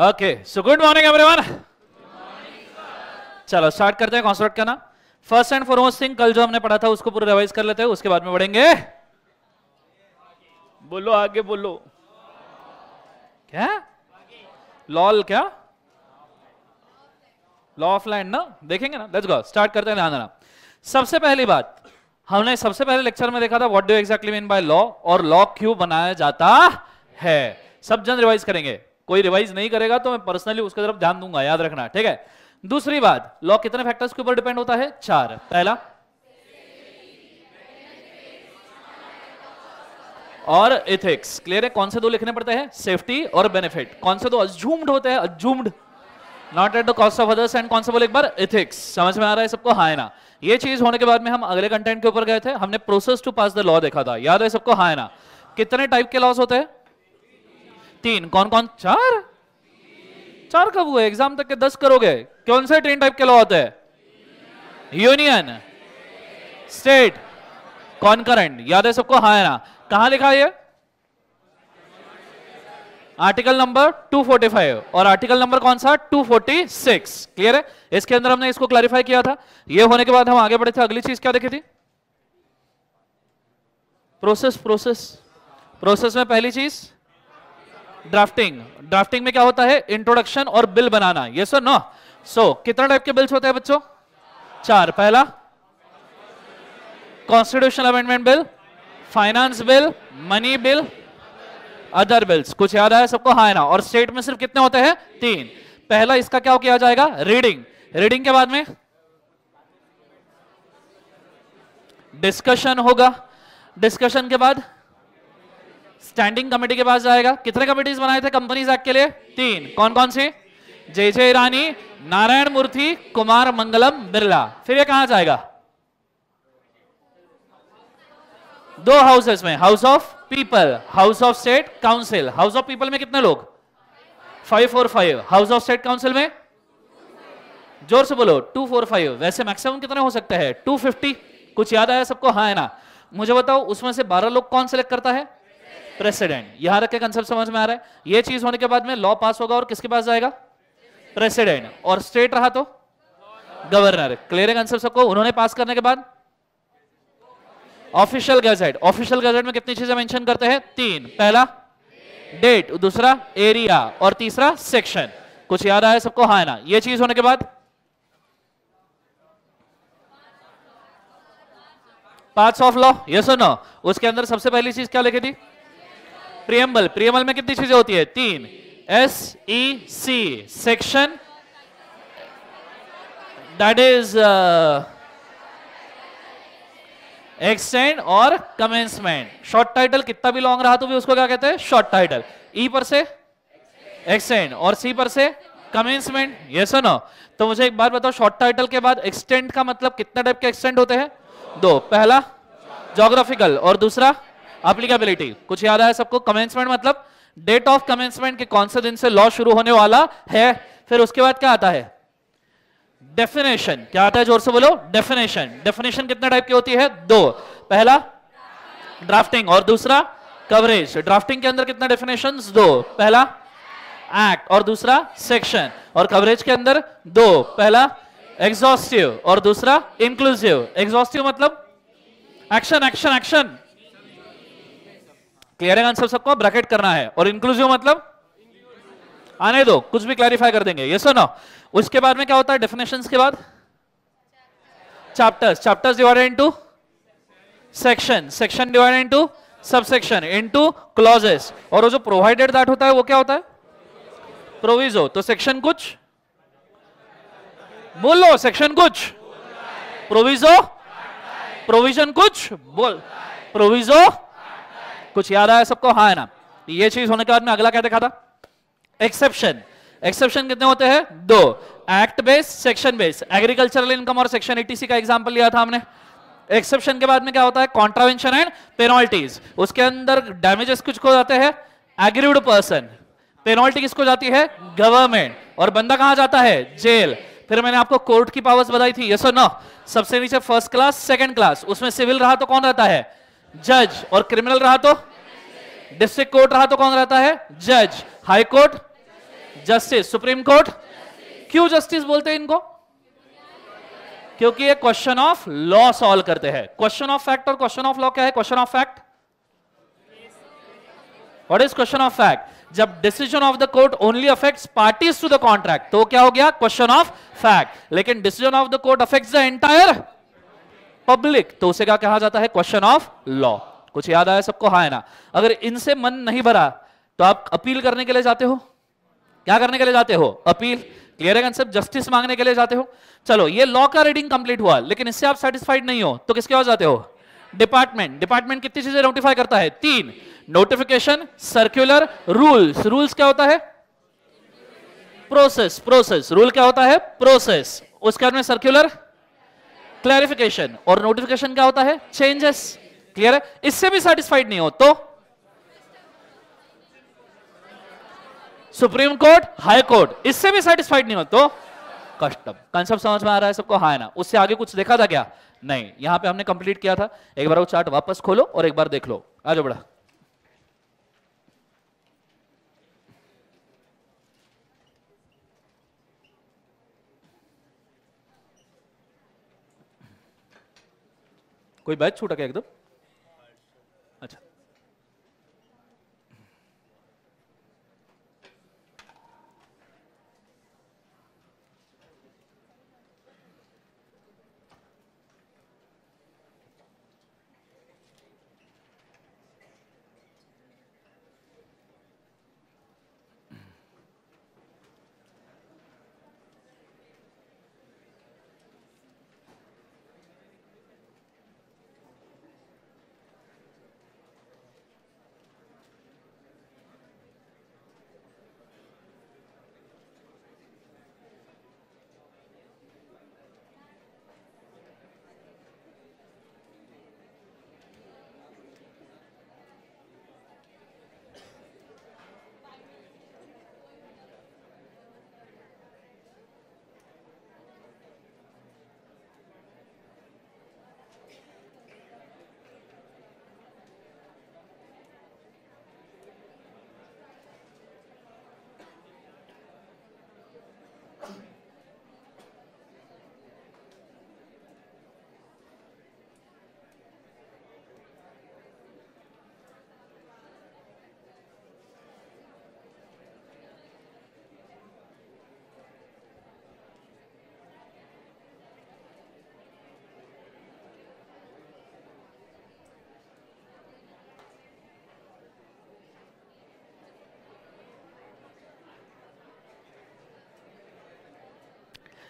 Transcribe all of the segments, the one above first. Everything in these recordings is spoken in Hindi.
Okay so good morning everyone चलो स्टार्ट करते हैं कॉन्सर्ट का ना फर्स्ट एंड फॉरमोस्ट थिंग कल जो हमने पढ़ा था उसको पूरा रिवाइज कर लेते हैं उसके बाद में बढ़ेंगे बोलो आगे बोलो क्या लॉल क्या लॉ ऑफ लैंड ना देखेंगे ना लेट्स गो स्टार्ट करते हैं ध्यान देना सबसे पहली बात हमने सबसे पहले लेक्चर में देखा था what do exactly mean by law और लॉ क्यों बनाया जाता है सब जन रिवाइज करेंगे कोई रिवाइज नहीं करेगा तो मैं पर्सनली उसके तरफ ध्यान दूंगा याद रखना ठीक है दूसरी बात लॉ कितने फैक्टर्स के ऊपर डिपेंड होता है चार पहला और इथिक्स क्लियर है कौन से दो लिखने पड़ते हैं सेफ्टी और बेनिफिट कौन से दो अज्यूम्ड होते हैं assumed not at the cost of others and कौन से बोले एक बार इथिक्स समझ में आ रहा है सबको हाँ है ना ये चीज होने के बाद में हम अगले कंटेंट के ऊपर गए थे हमने process to pass the law देखा था याद है सबको हाँ है ना कितने टाइप के लॉस होते हैं तीन कौन कौन चार चार कब हुए एग्जाम तक के दस करोगे कौन से ट्रेन टाइप के लॉ होते हैं यूनियन स्टेट कॉन्करेंट याद है सबको हाँ है ना कहा लिखा ये आर्टिकल नंबर 245 और आर्टिकल नंबर कौन सा 246 क्लियर है इसके अंदर हमने इसको क्लैरिफाई किया था ये होने के बाद हम आगे बढ़े थे अगली चीज क्या देखी थी प्रोसेस प्रोसेस प्रोसेस में पहली चीज ड्राफ्टिंग ड्राफ्टिंग में क्या होता है इंट्रोडक्शन और बिल बनाना ये सर नो सो कितना टाइप के बिल्स होते हैं बच्चों चार पहला constitution amendment bill finance bill money bill other bills कुछ याद आया सबको हाँ ना और स्टेट में सिर्फ कितने होते हैं तीन पहला इसका क्या किया जाएगा रीडिंग रीडिंग के बाद में डिस्कशन होगा डिस्कशन के बाद स्टैंडिंग कमेटी के पास जाएगा कितने कमेटीज बनाए थे कंपनीज एक्ट के लिए तीन कौन कौन सी जय जय ईरानी नारायण मूर्ति कुमार मंगलम बिरला फिर ये कहा जाएगा दो हाउसेस में house of people house of state council house of people में कितने लोग five four five house of state council में जोर से बोलो टू फोर फाइव वैसे मैक्सिमम कितने हो सकते हैं टू फिफ्टी कुछ याद आया सबको हाँ है ना मुझे बताओ उसमें से बारह लोग कौन सेलेक्ट करता है प्रेसिडेंट यहां रखे कंसेप्ट समझ में आ रहा है ये चीज होने के बाद में लॉ पास होगा और किसके पास जाएगा प्रेसिडेंट और स्टेट रहा तो गवर्नर क्लियर है कंसेप्ट सबको उन्होंने पास करने के बाद ऑफिशियल गैजेट ऑफिशियल गैजेट में कितनी चीजें मेंशन करते हैं तीन पहला डेट दूसरा एरिया और तीसरा सेक्शन कुछ याद आया सबको हाँ ना ये चीज होने के बाद पार्ट्स ऑफ लॉ ये सुनो उसके अंदर सबसे पहली चीज क्या लिखी थी प्रियम्बल प्रियम्बल में कितनी चीजें होती है तीन S E C section that is extend और कमेंसमेंट शॉर्ट टाइटल कितना भी लॉन्ग रहा तो भी उसको क्या कहते हैं शॉर्ट टाइटल ई पर से एक्सटेंड और सी पर से कमेंसमेंट ये सो नो तो मुझे एक बार बताओ शॉर्ट टाइटल के बाद एक्सटेंड का मतलब कितना टाइप के एक्सटेंड होते हैं दो पहला जोग्राफिकल और दूसरा अप्लीकेबिलिटी कुछ याद आया सबको कमेंसमेंट मतलब डेट ऑफ कमेंसमेंट के कौन से दिन से लॉ शुरू होने वाला है फिर उसके बाद क्या आता है डेफिनेशन क्या आता है जोर से बोलो डेफिनेशन डेफिनेशन कितने टाइप की होती है दो पहला ड्राफ्टिंग और दूसरा कवरेज ड्राफ्टिंग के अंदर कितना डेफिनेशन दो पहला एक्ट और दूसरा सेक्शन और कवरेज के अंदर दो पहला एग्जॉस्टिव और दूसरा इंक्लूसिव एग्जॉस्टिव मतलब एक्शन एक्शन एक्शन क्लियर है आंसर सबको ब्रैकेट करना है और इंक्लूसिव मतलब आने दो कुछ भी क्लैरिफाई कर देंगे ये सो नो उसके बाद में क्या होता है डेफिनेशन के बाद chapters chapters divided into section section divided into subsection into clauses और वो जो प्रोवाइडेड दैट होता है वो क्या होता है प्रोविजो तो सेक्शन कुछ बोल लो सेक्शन कुछ प्रोविजो प्रोविजन कुछ बोल प्रोविजो कुछ याद आया सबको हाँ है ना ये चीज होने के बाद में अगला क्या देखा था एक्सेप्शन एक्सेप्शन कितने होते हैं दो act base section base agricultural income और सेक्शन एटीसी का एग्जाम्पल लिया था हमने एक्सेप्शन के बाद में क्या होता है कॉन्ट्रावेंशन एंड पेनॉल्टीज उसके अंदर डैमेजेस कुछ को जाते हैं एग्रीड पर्सन पेनॉल्टी किसको जाती है गवर्नमेंट और बंदा कहां जाता है जेल फिर मैंने आपको कोर्ट की पावर्स बताई थी यस और नो सबसे नीचे फर्स्ट क्लास सेकंड क्लास उसमें सिविल रहा तो कौन रहता है जज और क्रिमिनल रहा तो डिस्ट्रिक्ट कोर्ट रहा तो कौन रहता है जज high court justice supreme court क्यों जस्टिस बोलते हैं इनको क्योंकि ये क्वेश्चन ऑफ लॉ सॉल्व करते हैं क्वेश्चन ऑफ फैक्ट और क्वेश्चन ऑफ लॉ क्या है question of fact what is question of fact जब decision of the court only affects parties to the contract तो क्या हो गया क्वेश्चन ऑफ फैक्ट लेकिन decision of the court affect the entire public तो उसे क्या कहा जाता है क्वेश्चन ऑफ लॉ कुछ याद आया सबको हाँ है ना अगर इनसे मन नहीं भरा तो आप अपील करने के लिए जाते हो क्या करने के लिए जाते हो अपील क्लियर है कंसेप्ट जस्टिस मांगने के लिए जाते हो चलो ये लॉ का रीडिंग कंप्लीट हुआ लेकिन इससे आप सेटिस्फाइड नहीं हो तो किसके पास जाते हो डिपार्टमेंट डिपार्टमेंट कितनी चीजें नोटिफाई करता है तीन नोटिफिकेशन सर्क्यूलर रूल्स रूल्स क्या होता है प्रोसेस प्रोसेस रूल क्या होता है प्रोसेस उसके बाद में सर्क्यूलर क्लैरिफिकेशन और नोटिफिकेशन क्या होता है चेंजेस क्लियर है इससे भी सेटिस्फाइड नहीं हो तो सुप्रीम कोर्ट हाई कोर्ट इससे भी सेटिस्फाइड नहीं हो तो कस्टम कंसेप्ट समझ में आ रहा है सबको हाँ ना उससे आगे कुछ देखा था क्या नहीं यहां पे हमने कंप्लीट किया था एक बार वो चार्ट वापस खोलो और एक बार देख लो आ जाओ बड़ा कोई बैच छूटा क्या एकदम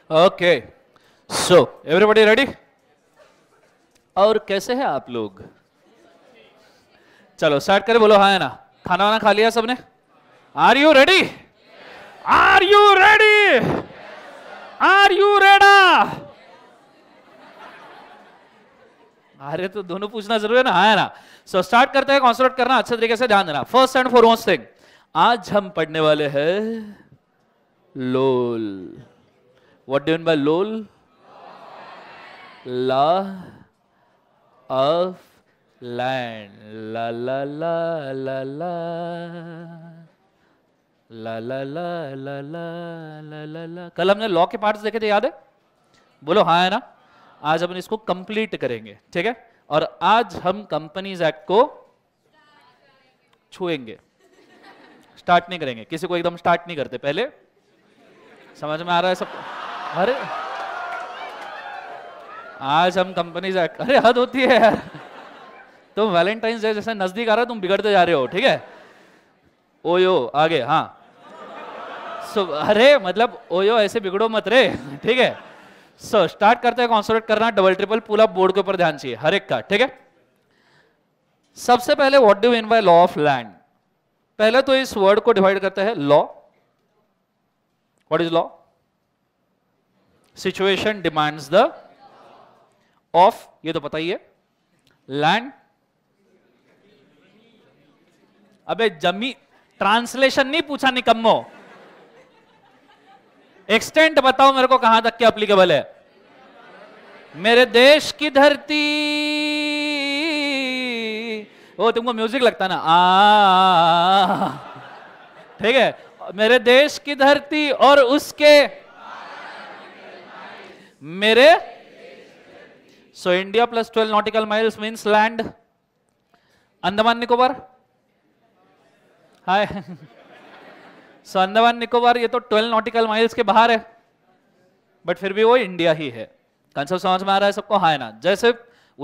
Okay. So, everybody ready? और कैसे हैं आप लोग चलो स्टार्ट करें बोलो हाँ है ना खाना वाना खा लिया सबने are you ready are you ready are you ready अरे तो दोनों पूछना जरूरी है ना हाँ है ना सो so, स्टार्ट करते हैं कॉन्सर्ट करना अच्छे तरीके से ध्यान देना फर्स्ट एंड फॉरमोस्ट थिंग आज हम पढ़ने वाले हैं लोल What do you mean by lol? La of land. La la la la la. ला ला ला ला ला ला ला ला कल हमने लॉ के पार्ट्स देखे थे याद है बोलो हाँ है ना आज हम इसको कंप्लीट करेंगे ठीक है और आज हम कंपनीज एक्ट को छुएंगे स्टार्ट नहीं करेंगे किसी को एकदम स्टार्ट नहीं करते पहले समझ में आ रहा है सब अरे आज हम कंपनी जा अरे हद होती है यार तुम वैलेंटाइन डे जैसे नजदीक आ रहा तुम बिगड़ते जा रहे हो ठीक है ओयो आगे हाँ सो अरे मतलब ओयो ऐसे बिगड़ो मत रे ठीक है सो स्टार्ट करते हैं कॉन्सोलेट करना डबल ट्रिपल पूरा बोर्ड के ऊपर ध्यान चाहिए हर एक का ठीक है सबसे पहले what do mean by law of land पहले तो इस वर्ड को डिवाइड करते हैं law what is law situation demands the of ये तो बताइए लैंड अबे जमी ट्रांसलेशन नहीं पूछा निकम्मो एक्सटेंट बताओ मेरे को कहां तक के अप्लीकेबल है मेरे देश की धरती ओ तुमको म्यूजिक लगता ना आ ठीक है मेरे देश की धरती और उसके मेरे so India plus twelve nautical miles means land Andaman Nicobar hi so Andaman Nicobar ये तो ट्वेल्व नॉटिकल माइल्स के बाहर है बट फिर भी वो इंडिया ही है कंसेप्ट समझ में आ रहा है सबको हाँ ना जैसे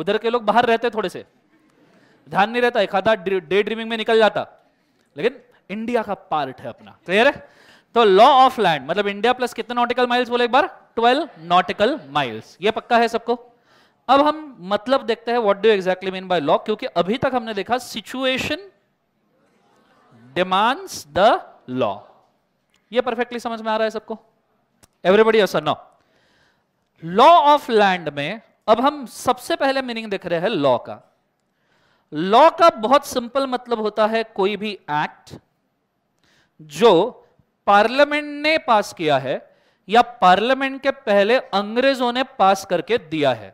उधर के लोग बाहर रहते थोड़े से ध्यान नहीं रहता एक आधा डे ड्रीमिंग में निकल जाता लेकिन इंडिया का पार्ट है अपना क्लियर है तो लॉ ऑफ लैंड मतलब इंडिया प्लस कितने नॉटिकल माइल्स बोले एक बार 12 नॉटिकल माइल्स ये पक्का है सबको अब हम मतलब देखते हैं what do exactly mean by law क्योंकि अभी तक हमने देखा सिचुएशन डिमांड्स द लॉ ये परफेक्टली समझ में आ रहा है सबको एवरीबडी असर नो लॉ ऑफ लैंड में अब हम सबसे पहले मीनिंग देख रहे हैं लॉ का लॉ का बहुत सिंपल मतलब होता है कोई भी एक्ट जो पार्लियामेंट ने पास किया है या पार्लियामेंट के पहले अंग्रेजों ने पास करके दिया है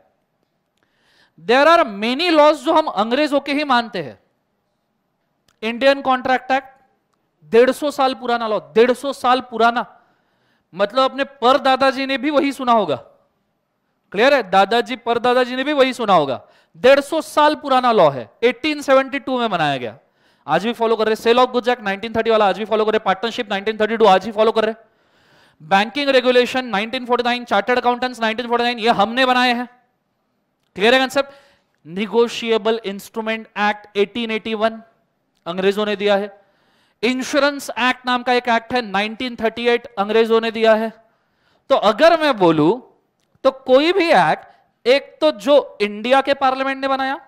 देर आर मेनी लॉज जो हम अंग्रेजों के ही मानते हैं इंडियन कॉन्ट्रैक्ट एक्ट डेढ़ सौ साल पुराना लॉ डेढ़ सौ साल पुराना मतलब अपने पर दादाजी ने भी वही सुना होगा क्लियर है दादाजी पर दादाजी ने भी वही सुना होगा डेढ़ सौ साल पुराना लॉ है 1872 में बनाया गया आज भी फॉलो कर रहे सेल ऑफ गुजैक थर्टी वाला आज भी फॉलो कर रहे पार्टनरशिप टू आज भी फॉलो कर रहे बैंकिंग रेगुलेशन 1949 चार्टर्ड अकाउंटेंट्स 1949 ये हमने बनाए हैं क्लियर है कंसेप्ट निगोशिएबल इंस्ट्रूमेंट एक्ट 1881 अंग्रेजों ने दिया है इंश्योरेंस एक्ट नाम का एक एक्ट है 1938 अंग्रेजों ने दिया है तो अगर मैं बोलू तो कोई भी एक्ट एक तो जो इंडिया के पार्लियामेंट ने बनाया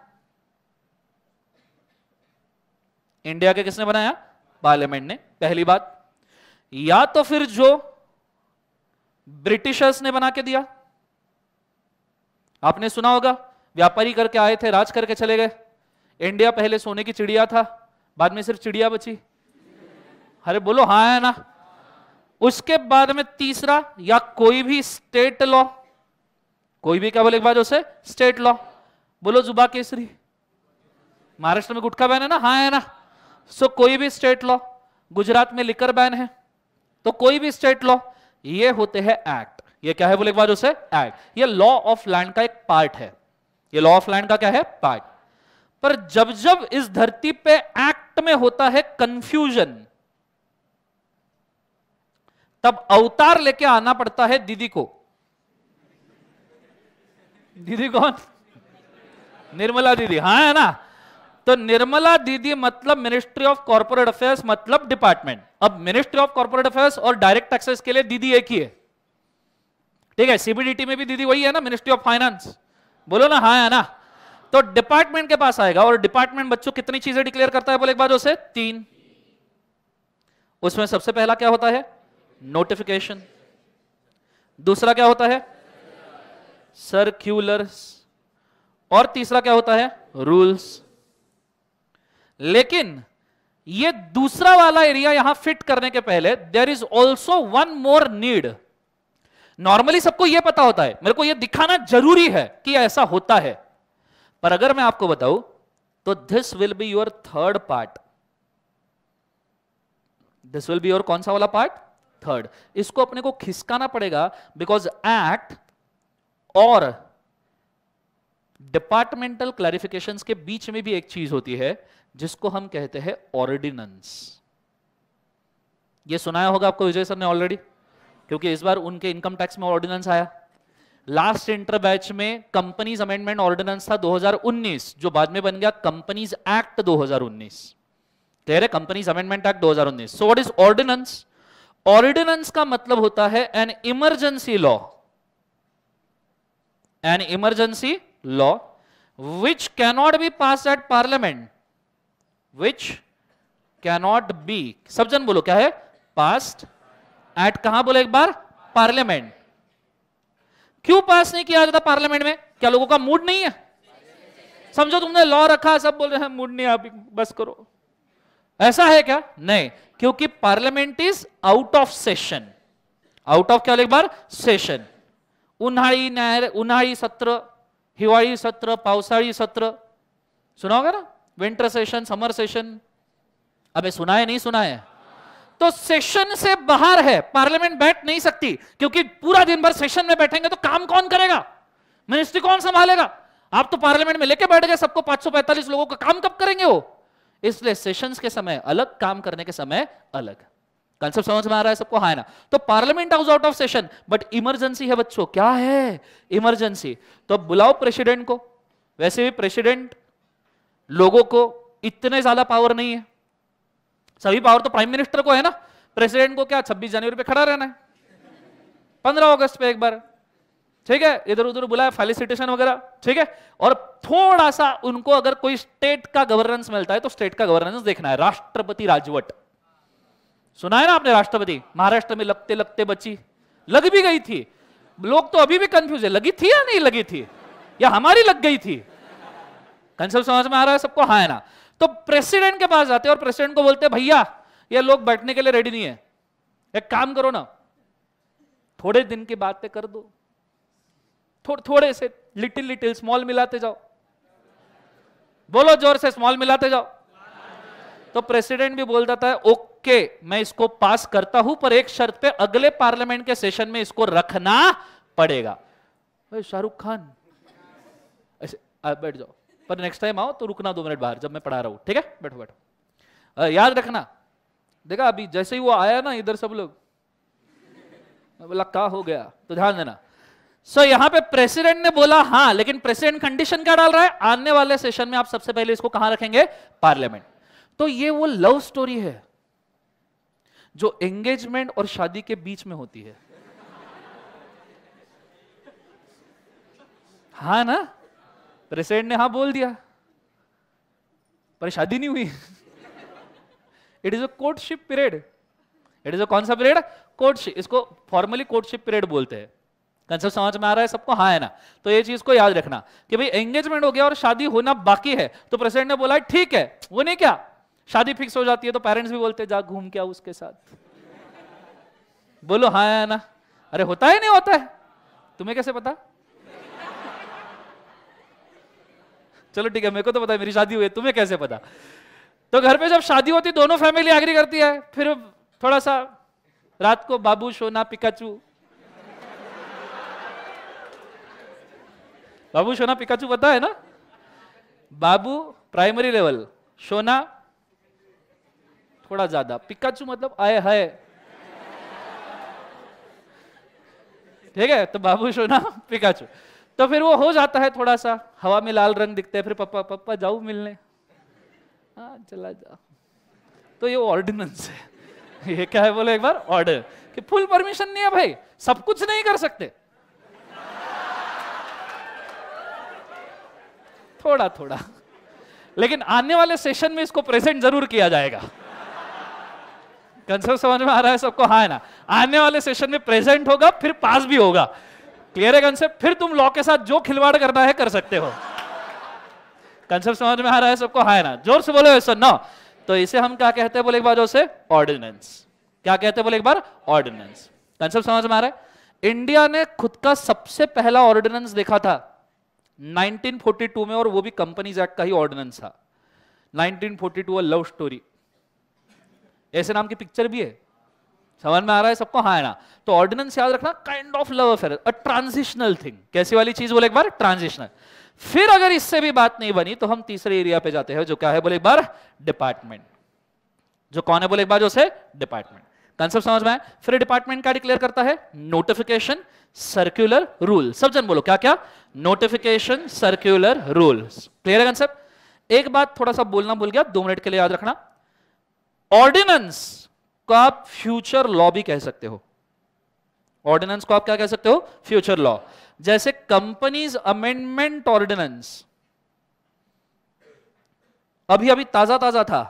इंडिया के किसने बनाया पार्लियामेंट ने पहली बात या तो फिर जो ब्रिटिशर्स ने बना के दिया आपने सुना होगा व्यापारी करके आए थे राज करके चले गए इंडिया पहले सोने की चिड़िया था बाद में सिर्फ चिड़िया बची अरे बोलो हा है ना उसके बाद में तीसरा या कोई भी स्टेट लॉ कोई भी क्या बोले एक उसे स्टेट लॉ बोलो जुबा केसरी महाराष्ट्र में गुटखा बहन है ना हा है ना सो कोई भी स्टेट लॉ गुजरात में लिकर बैन है तो कोई भी स्टेट लॉ ये होते हैं एक्ट ये क्या है बोले एक बार उसे एक्ट ये लॉ ऑफ लैंड का एक पार्ट है ये लॉ ऑफ लैंड का क्या है पार्ट पर जब जब इस धरती पे एक्ट में होता है कंफ्यूजन तब अवतार लेके आना पड़ता है दीदी को दीदी कौन निर्मला दीदी हाँ है ना तो निर्मला दीदी मतलब मिनिस्ट्री ऑफ कॉर्पोरेट अफेयर्स मतलब डिपार्टमेंट अब मिनिस्ट्री ऑफ कॉर्पोरेट अफेयर्स और डायरेक्ट टैक्सेस के लिए दीदी एक ही है ठीक है सीबीडीटी में भी दीदी वही है ना मिनिस्ट्री ऑफ फाइनेंस बोलो ना हाँ है ना तो डिपार्टमेंट के पास आएगा और डिपार्टमेंट बच्चों कितनी चीजें डिक्लेयर करता है बोले एक बार उसे तीन उसमें सबसे पहला क्या होता है नोटिफिकेशन दूसरा क्या होता है सर्क्यूलर्स और तीसरा क्या होता है रूल्स लेकिन ये दूसरा वाला एरिया यहां फिट करने के पहले there is also one more need normally सबको यह पता होता है मेरे को यह दिखाना जरूरी है कि ऐसा होता है पर अगर मैं आपको बताऊं तो this will be your third part this will be your कौन सा वाला पार्ट थर्ड इसको अपने को खिसकाना पड़ेगा बिकॉज एक्ट और डिपार्टमेंटल क्लैरिफिकेशंस के बीच में भी एक चीज होती है जिसको हम कहते हैं ऑर्डिनेंस ये सुनाया होगा आपको विजय सर ने ऑलरेडी क्योंकि इस बार उनके इनकम टैक्स में ऑर्डिनेंस आया लास्ट इंटर बैच में कंपनीज अमेंडमेंट ऑर्डिनेंस था 2019 जो बाद में बन गया कंपनीज एक्ट 2019 कह रहे companies amendment act 2019 so what is ordinance ordinance का मतलब होता है an emergency law an emergency law which cannot be pass at parliament which cannot be सब जन बोलो क्या है पास्ट एट कहा बोले एक बार पार्लियामेंट क्यों पास नहीं किया जाता पार्लियामेंट में क्या लोगों का मूड नहीं है समझो तुमने लॉ रखा सब बोल रहे हैं मूड नहीं आप बस करो ऐसा है क्या नहीं क्योंकि parliament is out of session out of क्या एक बार सेशन उन्हाड़ी न्याय उन्हाड़ी सत्र हिवाड़ी सत्र पावसाड़ी सत्र सुना होगा ना विंटर सेशन समर सेशन अबे सुना है नहीं सुना है तो सेशन से बाहर है पार्लियामेंट बैठ नहीं सकती क्योंकि पूरा दिन भर सेशन में बैठेंगे तो काम कौन करेगा मिनिस्ट्री कौन संभालेगा आप तो पार्लियामेंट में लेके बैठ गए सबको 545 लोगों का काम कब करेंगे वो इसलिए सेशंस के समय अलग काम करने के समय अलग कंसेप्ट समझ में आ रहा है सबको हाँ ना तो parliament house out of session but emergency है बच्चों क्या है इमरजेंसी तो बुलाओ प्रेसिडेंट को वैसे भी प्रेसिडेंट लोगों को इतने ज्यादा पावर नहीं है सभी पावर तो प्राइम मिनिस्टर को है ना प्रेसिडेंट को क्या छब्बीस जनवरी पे खड़ा रहना है पंद्रह अगस्त पे एक बार ठीक है इधर उधर बुलाया फेलिसिटेशन वगैरह ठीक है और थोड़ा सा उनको अगर कोई स्टेट का गवर्नेंस मिलता है तो स्टेट का गवर्नेंस देखना है राष्ट्रपति राजवट सुना है ना आपने राष्ट्रपति महाराष्ट्र में लगते लगते बची लग भी गई थी लोग तो अभी भी कंफ्यूज है लगी थी या नहीं लगी थी या हमारी लग गई थी कंसेप्ट समझ में आ रहा है सबको हाँ है ना तो प्रेसिडेंट के पास जाते और प्रेसिडेंट को बोलते भैया ये लोग बैठने के लिए रेडी नहीं है एक काम करो ना थोड़े दिन की बात कर दो थो, थोड़े से लिटिल लिटिल स्मॉल मिलाते जाओ बोलो जोर से स्मॉल मिलाते जाओ तो प्रेसिडेंट भी बोल देता है ओके मैं इसको पास करता हूं पर एक शर्त पे अगले पार्लियामेंट के सेशन में इसको रखना पड़ेगा शाहरुख खान ऐसे आप बैठ जाओ पर नेक्स्ट टाइम आओ तो रुकना दो मिनट बाहर जब मैं पढ़ा रहा हूँ ठीक है बैठो बैठो याद रखना देखा अभी जैसे ही वो आया ना इधर सब लोग बोला का हो गया तो ध्यान देना सो so, यहां पे प्रेसिडेंट ने बोला हाँ लेकिन प्रेसिडेंट कंडीशन क्या डाल रहा है आने वाले सेशन में आप सबसे पहले इसको कहां रखेंगे पार्लियामेंट तो ये वो लव स्टोरी है जो एंगेजमेंट और शादी के बीच में होती है हा ना प्रेसिडेंट ने हाँ बोल दिया पर शादी नहीं हुई it is a courtship period it is a कौन सा पीरियड कोर्टशिप इसको फॉर्मली कोर्टशिप पीरियड बोलते हैं कंसेप्ट समझ में आ रहा है सबको हाँ है ना तो ये चीज को याद रखना कि भाई एंगेजमेंट हो गया और शादी होना बाकी है तो प्रेसिडेंट ने बोला ठीक है वो नहीं क्या शादी फिक्स हो जाती है तो पेरेंट्स भी बोलते जा घूम के आओ उसके साथ बोलो हाँ है ना अरे होता है नहीं होता है तुम्हें कैसे पता चलो ठीक है मेरे को तो पता है मेरी शादी हुई है तुम्हें कैसे पता तो घर पे जब शादी होती दोनों फैमिली एग्री करती है फिर थोड़ा सा रात को बाबू सोना पिकाचू बाबू सोना पिकाचू पता है ना बाबू प्राइमरी लेवल सोना थोड़ा ज्यादा पिकाचू मतलब आय है ठीक है तो बाबू सोना पिकाचू तो फिर वो हो जाता है थोड़ा सा हवा में लाल रंग दिखता है फिर पप्पा पप्पा जाऊ मिलने आ, हाँ, चला जाओ तो ये ऑर्डिनेंस है ये क्या है बोले एक बार ऑर्डर कि फुल परमिशन नहीं है भाई सब कुछ नहीं कर सकते थोड़ा थोड़ा लेकिन आने वाले सेशन में इसको प्रेजेंट जरूर किया जाएगा कंसेप्ट समझ में आ रहा है सबको हाँ है ना आने वाले सेशन में प्रेजेंट होगा फिर पास भी होगा क्लियर है कंसेप्ट फिर तुम लॉ के साथ जो खिलवाड़ करना है कर सकते हो कंसेप्ट समझ में आ रहा है सबको हाय ना जोर से बोले सर ना तो इसे हम क्या कहते हैं बोले एक बार जोर से ऑर्डिनेंस क्या कहते हैं बोले एक बार ऑर्डिनेंस कंसेप्ट समझ में आ रहा है इंडिया ने खुद का सबसे पहला ऑर्डिनेंस देखा था 1942 में और वो भी कंपनीज एक्ट का ही ऑर्डिनेंस था 1942 अ लव स्टोरी ऐसे नाम की पिक्चर भी है समझ में आ रहा है सबको हाँ ना तो ऑर्डिनेंस याद रखना kind of love affair a transitional thing कैसी वाली चीज बोले एक बार ट्रांजिशनल फिर अगर इससे भी बात नहीं बनी तो हम तीसरे एरिया पे जाते हैं जो क्या है बोले एक बार डिपार्टमेंट जो कौन है बोले एक बार जो से डिपार्टमेंट कंसेप्ट समझ में आए फिर डिपार्टमेंट क्या डिक्लेयर करता है नोटिफिकेशन सर्क्यूलर रूल सब जन बोलो क्या क्या नोटिफिकेशन सर्क्यूलर रूल क्लियर है कंसेप्ट एक बात थोड़ा सा बोलना भूल गया दो मिनट के लिए याद रखना ऑर्डिनेंस को आप फ्यूचर लॉ भी कह सकते हो ऑर्डिनेंस को आप क्या कह सकते हो फ्यूचर लॉ जैसे कंपनीज अमेंडमेंट ऑर्डिनेंस अभी अभी ताजा ताजा था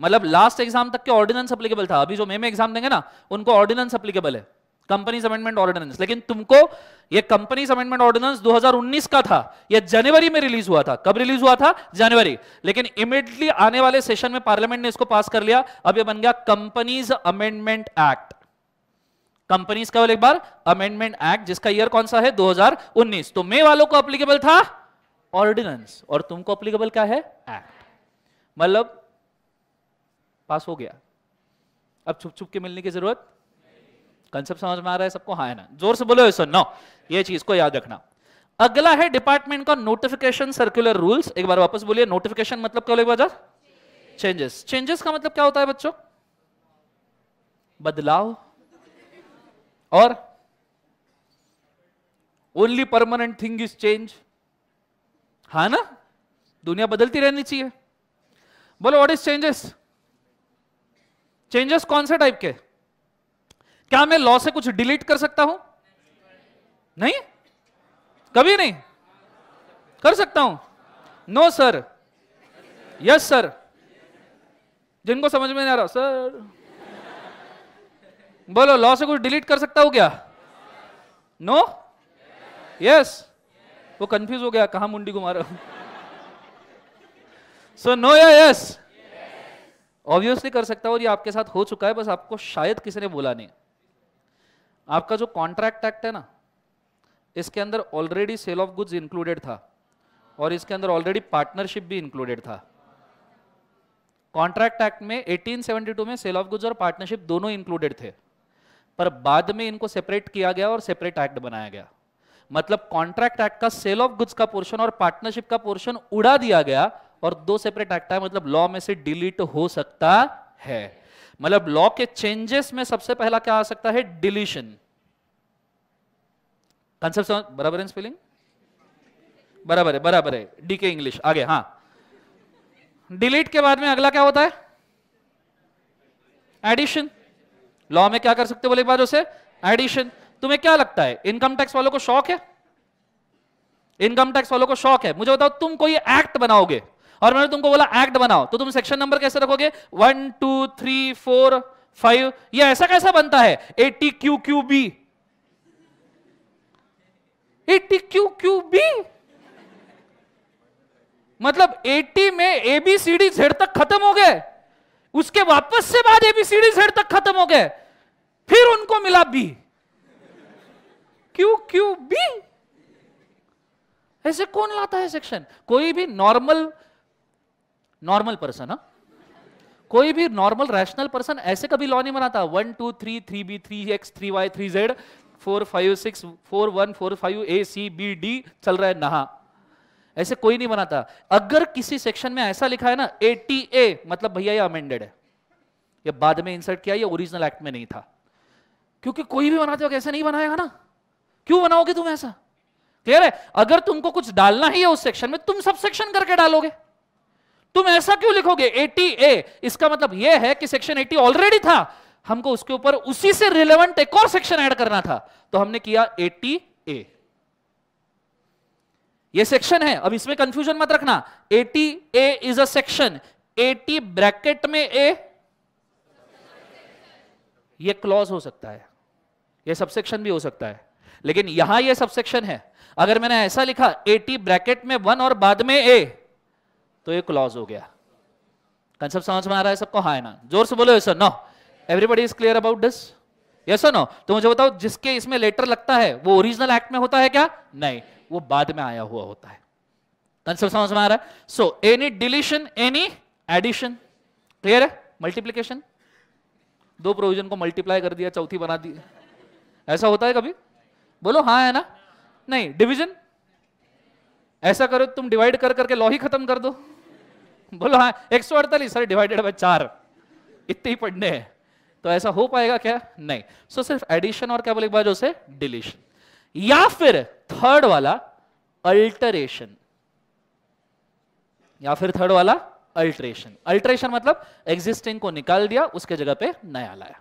मतलब लास्ट एग्जाम तक के ऑर्डिनेंस अप्लीकेबल था अभी जो मे में एग्जाम देंगे ना उनको ऑर्डिनेंस अप्लीकेबल है कंपनीज अमेंडमेंट ऑर्डिनेंस लेकिन तुमको ये कंपनीज अमेंडमेंट ऑर्डिनेंस 2019 का था ये जनवरी में रिलीज हुआ था कब रिलीज हुआ था जनवरी लेकिन इमीडिएटली आने वाले सेशन में पार्लियामेंट ने इसको पास कर लिया अब ये बन गया कंपनीज अमेंडमेंट एक्ट कंपनीज का एक बार अमेंडमेंट एक्ट जिसका ईयर कौन सा है 2019 तो मे वालों को अप्लीकेबल था ऑर्डिनेंस और तुमको अप्लीकेबल क्या है एक्ट मतलब पास हो गया अब छुप छुप के मिलने की जरूरत कंसेप्ट समझ में आ रहा है सबको हाँ है ना जोर से बोलो सर नो ये चीज को याद रखना अगला है डिपार्टमेंट का नोटिफिकेशन सर्कुलर रूल्स एक बार वापस बोलिए नोटिफिकेशन मतलब क्या बोलेगा बाजार चेंजेस चेंजेस का मतलब क्या होता है बच्चों बदलाव और only permanent thing is change हा ना दुनिया बदलती रहनी चाहिए बोलो व्हाट इज चेंजेस चेंजेस कौन से टाइप के क्या मैं लॉ से कुछ डिलीट कर सकता हूं नहीं कभी नहीं कर सकता हूं नो सर यस सर जिनको समझ में नहीं आ रहा सर बोलो लॉ से कुछ डिलीट कर सकता हूं क्या नो यस वो कंफ्यूज हो गया कहा मुंडी घुमा रहा हूं सो नो या यस ऑब्वियसली कर सकता हूं और ये आपके साथ हो चुका है बस आपको शायद किसी ने बोला नहीं आपका जो कॉन्ट्रैक्ट एक्ट है ना इसके अंदर already sale of goods included था और इसके अंदर ऑलरेडी पार्टनरशिप भी इंक्लूडेड था कॉन्ट्रैक्ट एक्ट में 1872 में सेल ऑफ गुड्स और पार्टनरशिप दोनों इंक्लूडेड थे पर बाद में इनको सेपरेट किया गया और सेपरेट एक्ट बनाया गया मतलब कॉन्ट्रैक्ट एक्ट का सेल ऑफ गुड्स का पोर्शन और पार्टनरशिप का पोर्शन उड़ा दिया गया और दो सेपरेट एक्ट है मतलब लॉ में से डिलीट हो सकता है मतलब लॉ के चेंजेस में सबसे पहला क्या आ सकता है डिलीशन कंसेप्ट बराबर है स्पेलिंग बराबर है बराबर है के इंग्लिश आगे हाँ डिलीट के बाद में अगला क्या होता है एडिशन लॉ में क्या कर सकते हो बोले एक बार उसे एडिशन तुम्हें क्या लगता है इनकम टैक्स वालों को शौक है इनकम टैक्स वालों को शौक है मुझे बताओ तुम कोई एक्ट बनाओगे और मैंने तुमको बोला एक्ट बनाओ तो तुम सेक्शन नंबर कैसे रखोगे one two three four five ये ऐसा कैसा बनता है eighty Q Q B eighty Q Q B मतलब एटी में एबीसीडी झेड तक खत्म हो गए उसके वापस से बाद एबीसीडी झेड तक खत्म हो गए फिर उनको मिला बी क्यू क्यू बी ऐसे कौन लाता है सेक्शन कोई भी नॉर्मल नॉर्मल पर्सन हा कोई भी नॉर्मल रैशनल पर्सन ऐसे कभी लॉ नहीं बनाता one two three three B three X three Y three Z four five six four one four five A C B D चल रहा है नहा ऐसे कोई नहीं बनाता अगर किसी सेक्शन में ऐसा लिखा है ना ए टी ए मतलब भैया ये अमेंडेड है ये बाद में इंसर्ट किया ये ओरिजिनल एक्ट में नहीं था क्योंकि कोई भी बनाते हो ऐसा नहीं बनाएगा ना क्यों बनाओगे तुम ऐसा क्लियर है अगर तुमको कुछ डालना ही है उस सेक्शन में तुम सब सेक्शन करके डालोगे तुम ऐसा क्यों लिखोगे एटी ए इसका मतलब यह है कि सेक्शन एटी ऑलरेडी था हमको उसके ऊपर उसी से रिलेवेंट एक और सेक्शन ऐड करना था तो हमने किया एटी ए ये सेक्शन है अब इसमें कंफ्यूजन मत रखना eighty A is a section eighty bracket में ए ये क्लॉज हो सकता है ये सबसेक्शन भी हो सकता है लेकिन यहां ये सबसेक्शन है अगर मैंने ऐसा लिखा एटी ब्रैकेट में वन और बाद में ए तो ये क्लॉज हो गया कंसेप्ट समझ में आ रहा है सबको हाँ ना जोर से बोलो sir no everybody is clear about this yes no तो मुझे बताओ जिसके इसमें लेटर लगता है वो ओरिजिनल एक्ट में होता है क्या नहीं वो बाद में आया हुआ होता है कंसेप्ट समझ में आ रहा है so any deletion any addition clear है मल्टीप्लीकेशन दो प्रोविजन को मल्टीप्लाई कर दिया चौथी बना दी ऐसा होता है कभी बोलो हाँ है ना नहीं डिविजन ऐसा करो तुम डिवाइड कर करके लॉ ही खत्म कर दो बोलो हाँ एक सौ अड़तालीस सर डिवाइडेड बाई चार इतने ही पढ़ने हैं तो ऐसा हो पाएगा क्या नहीं सो so, सिर्फ एडिशन और क्या बोले बाजो से डिलीशन या फिर थर्ड वाला अल्टरेशन या फिर थर्ड वाला अल्ट्रेशन अल्ट्रेशन मतलब एग्जिस्टिंग को निकाल दिया उसके जगह पे नया लाया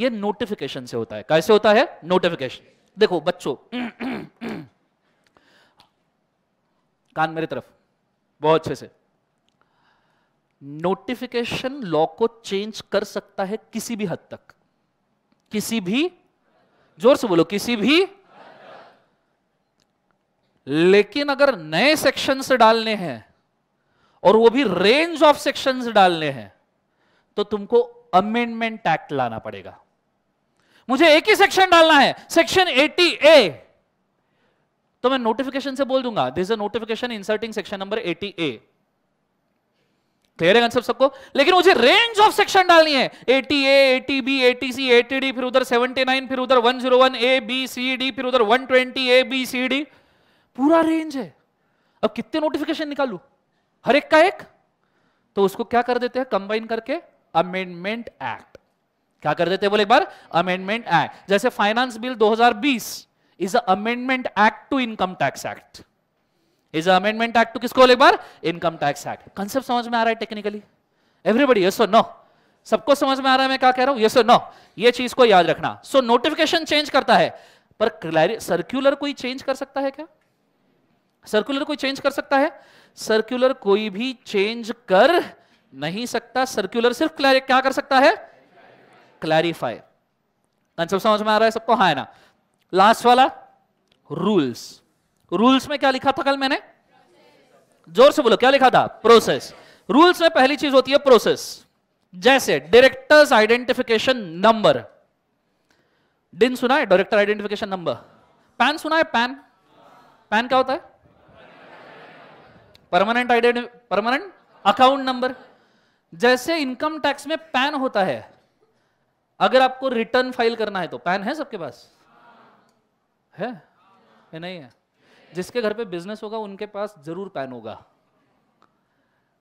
ये नोटिफिकेशन से होता है कैसे होता है नोटिफिकेशन देखो बच्चों कान मेरी तरफ बहुत अच्छे से नोटिफिकेशन लॉ को चेंज कर सकता है किसी भी हद तक किसी भी जोर से बोलो किसी भी लेकिन अगर नए सेक्शन से डालने हैं और वो भी रेंज ऑफ सेक्शन से डालने हैं तो तुमको अमेंडमेंट एक्ट लाना पड़ेगा मुझे एक ही सेक्शन डालना है सेक्शन 80 ए तो मैं नोटिफिकेशन से बोल दूंगा this a notification inserting section number eighty A clear है सबको लेकिन मुझे रेंज ऑफ सेक्शन डालनी है eighty A eighty B eighty C eighty D फिर उधर नाइन फिर उधर one A B C D फिर उधर twenty A B C D पूरा रेंज है अब कितने नोटिफिकेशन निकालू हर एक का एक तो उसको क्या कर देते हैं कंबाइन करके अमेंडमेंट एक्ट क्या कर देते हैं बोले एक बार अमेंडमेंट एक्ट जैसे finance bill 2020 is amendment act to income tax act is amendment act to किसको एक बार इनकम टैक्स एक्ट कंसेप्ट समझ में आ रहा है टेक्निकली एवरीबडी यस नो सबको समझ में आ रहा है मैं क्या कह रहा हूं यस नो ये चीज को याद रखना सो नोटिफिकेशन चेंज करता है पर सर्क्यूलर कोई चेंज कर सकता है क्या सर्कुलर कोई चेंज कर सकता है सर्कुलर कोई भी चेंज कर नहीं सकता सर्कुलर सिर्फ क्लैरि क्या कर सकता है क्लैरिफाई कंसेप्ट समझ में आ रहा है सबको हाँ है ना लास्ट वाला रूल्स रूल्स में क्या लिखा था कल मैंने जोर से बोलो क्या लिखा था प्रोसेस रूल्स में पहली चीज होती है प्रोसेस जैसे डायरेक्टर्स आइडेंटिफिकेशन नंबर डिन सुना है डायरेक्टर आइडेंटिफिकेशन नंबर पैन सुना है पैन पैन क्या होता है permanent ident permanent account number जैसे इनकम टैक्स में पैन होता है अगर आपको रिटर्न फाइल करना है तो पैन है सबके पास है या नहीं है जिसके घर पे बिजनेस होगा उनके पास जरूर पैन होगा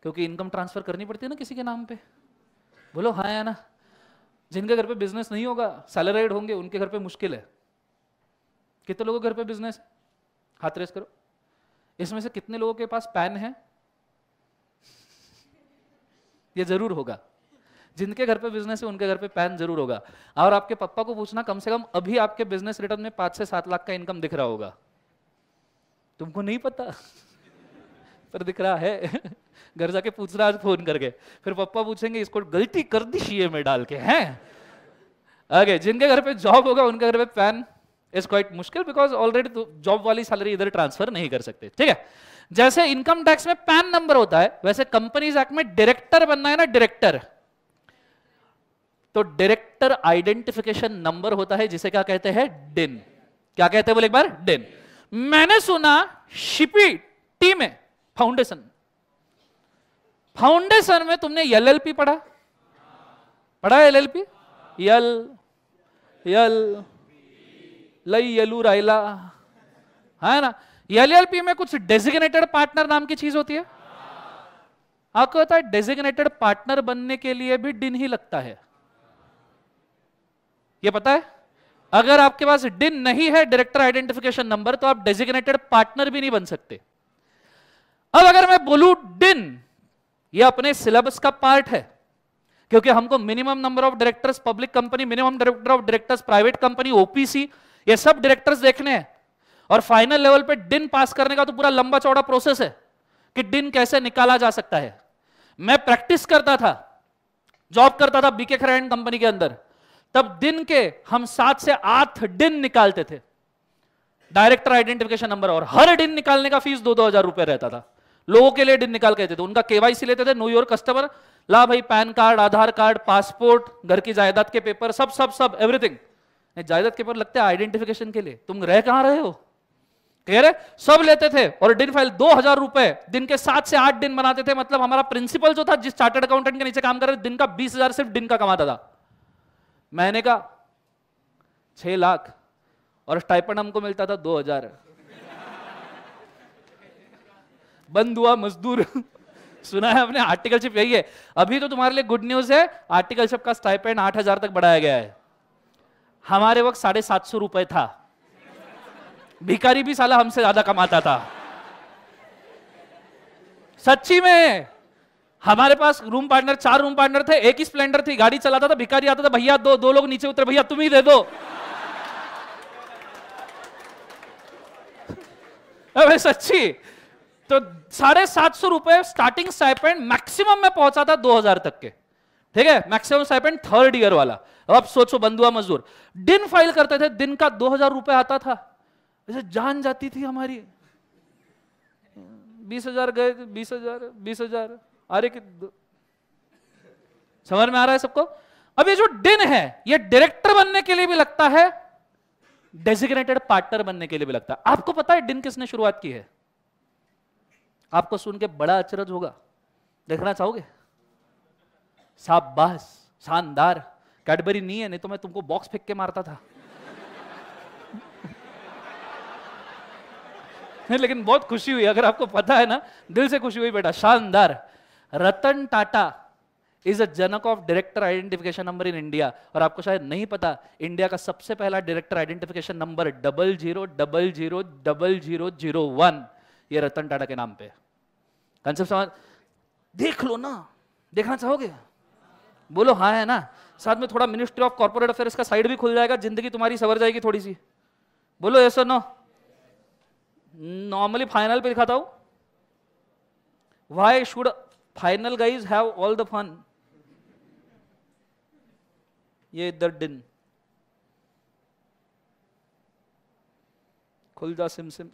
क्योंकि इनकम ट्रांसफर करनी पड़ती है ना किसी के नाम पे बोलो हाँ या ना जिनके घर पे बिजनेस नहीं होगा सैलराइड होंगे उनके घर पे मुश्किल है कितने लोगों के घर पे बिजनेस है हाथ रेस करो इसमें से कितने लोगों के पास पैन है ये जरूर होगा जिनके घर पे बिजनेस है उनके घर पे पैन जरूर होगा और आपके पप्पा को पूछना कम से कम अभी आपके बिजनेस रिटर्न में पांच से सात लाख का इनकम दिख रहा होगा तुमको नहीं पता पर दिख रहा है घर जाके पूछ रहा आज फोन करके फिर पप्पा पूछेंगे इसको गलती कर दी शीए में डाल के हैं आगे जिनके घर पे जॉब होगा उनके घर पे पैन इज क्वाइट मुश्किल बिकॉज ऑलरेडी जॉब वाली सैलरी इधर ट्रांसफर नहीं कर सकते ठीक है जैसे इनकम टैक्स में पैन नंबर होता है वैसे कंपनीज एक्ट में डायरेक्टर बनना है ना डायरेक्टर तो डायरेक्टर आइडेंटिफिकेशन नंबर होता है जिसे क्या कहते हैं डिन क्या कहते हैं बोले एक बार डिन मैंने सुना शिपी टी में फाउंडेशन फाउंडेशन में तुमने एल पढ़ा पढ़ा एल एल पी यल यल लई यलू रायला है ना एलएलपी में कुछ डेजिग्नेटेड पार्टनर नाम की चीज होती है आपको होता है डेजिग्नेटेड पार्टनर बनने के लिए भी डिन ही लगता है ये पता है अगर आपके पास डिन नहीं है डायरेक्टर आइडेंटिफिकेशन नंबर तो आप डेजिग्नेटेड पार्टनर भी नहीं बन सकते अब अगर मैं बोलू डिन ये अपने सिलेबस का पार्ट है क्योंकि हमको minimum number of directors public company minimum director of directors private company OPC ये सब डायरेक्टर्स देखने हैं और फाइनल लेवल पे डिन पास करने का तो पूरा लंबा चौड़ा प्रोसेस है कि डिन कैसे निकाला जा सकता है मैं प्रैक्टिस करता था जॉब करता था बीके खरा कंपनी के अंदर तब दिन के हम सात से आठ दिन निकालते थे डायरेक्टर आइडेंटिफिकेशन नंबर और हर दिन निकालने का फीस दो दो हजार रुपए रहता था लोगों के लिए दिन निकाल के थे उनका केवाईसी लेते थे नो योर कस्टमर ला भाई PAN card Aadhaar card passport घर की जायदाद के पेपर सब सब सब एवरीथिंग जायदाद के पेपर लगते हैं आइडेंटिफिकेशन के लिए तुम रह कहां रहे हो कह रहे सब लेते थे और दिन फाइल दो हजार रुपए दिन के सात से आठ दिन बनाते थे मतलब हमारा प्रिंसिपल जो था जिस चार्टर्ड अकाउंटेंट के नीचे काम कर रहे दिन का बीस हजार सिर्फ दिन का कमाता था महीने का छह लाख और स्टाइपेंड हमको मिलता था दो हजार बंद हुआ मजदूर सुना है आपने आर्टिकलशिप यही है अभी तो तुम्हारे लिए गुड न्यूज है आर्टिकलशिप का स्टाइपेंड आठ हजार तक बढ़ाया गया है हमारे वक्त साढ़े सात सौ रुपए था भिकारी भी साला हमसे ज्यादा कमाता था सच्ची में हमारे पास रूम पार्टनर चार रूम पार्टनर थे एक ही स्प्लेंडर थी गाड़ी चलाता था भिखारी आता था भैया दो दो लोग नीचे उतरे भैया तुम ही दे दो अबे सच्ची तो साढ़े सात सौ रुपए स्टार्टिंग साइपेंड मैक्सिमम में पहुंचा था दो हजार तक के ठीक है मैक्सिमम साइपेंड थर्ड ईयर वाला अब सोचो बंधुआ मजदूर दिन फाइल करते थे दिन का दो हजार रुपए आता था जैसे जान जाती थी हमारी बीस हजार गए बीस हजार बीस हजार अरे समझ में आ रहा है सबको अब ये जो डिन है ये डायरेक्टर बनने के लिए भी लगता है डेजिग्नेटेड पार्टनर बनने के लिए भी लगता है आपको पता है डिन किसने शुरुआत की है आपको सुन के बड़ा अचरज होगा देखना चाहोगे साबास शानदार कैडबरी नहीं है नहीं तो मैं तुमको बॉक्स फेंक के मारता था लेकिन बहुत खुशी हुई अगर आपको पता है ना दिल से खुशी हुई बेटा शानदार रतन टाटा इज अ जनक of director identification number in India और आपको शायद नहीं पता इंडिया का सबसे पहला director identification number double zero double zero double zero zero one ये रतन टाटा के नाम पे कंसेप्ट समझ देख लो ना देखना चाहोगे बोलो हाँ है ना साथ में थोड़ा मिनिस्ट्री ऑफ कॉर्पोरेट अफेयर्स का साइड भी खुल जाएगा जिंदगी तुम्हारी सवर जाएगी थोड़ी सी बोलो ऐसा नो नॉर्मली फाइनल पे दिखाता हूं why should final guys have all the fun ये इधर डिन खुल जा सिम सिम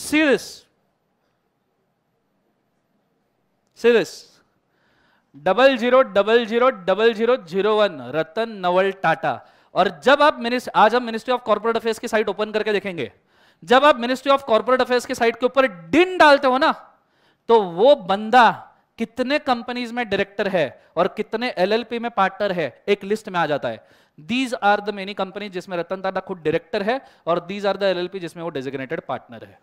serious serious double zero double zero double zero zero one Ratan Naval Tata और जब आप आज हम मिनिस्ट्री ऑफ कॉर्पोरेट अफेयर्स की साइट ओपन करके देखेंगे जब आप मिनिस्ट्री ऑफ कॉर्पोरेट अफेयर्स की साइट के ऊपर डिन डालते हो ना तो वो बंदा कितने कंपनीज में डायरेक्टर है और कितने एलएलपी में पार्टनर है एक लिस्ट में आ जाता है these are the many company जिसमें रतन टाटा खुद डायरेक्टर है और दीज आर द एलएलपी जिसमें वो डेजिग्नेटेड पार्टनर है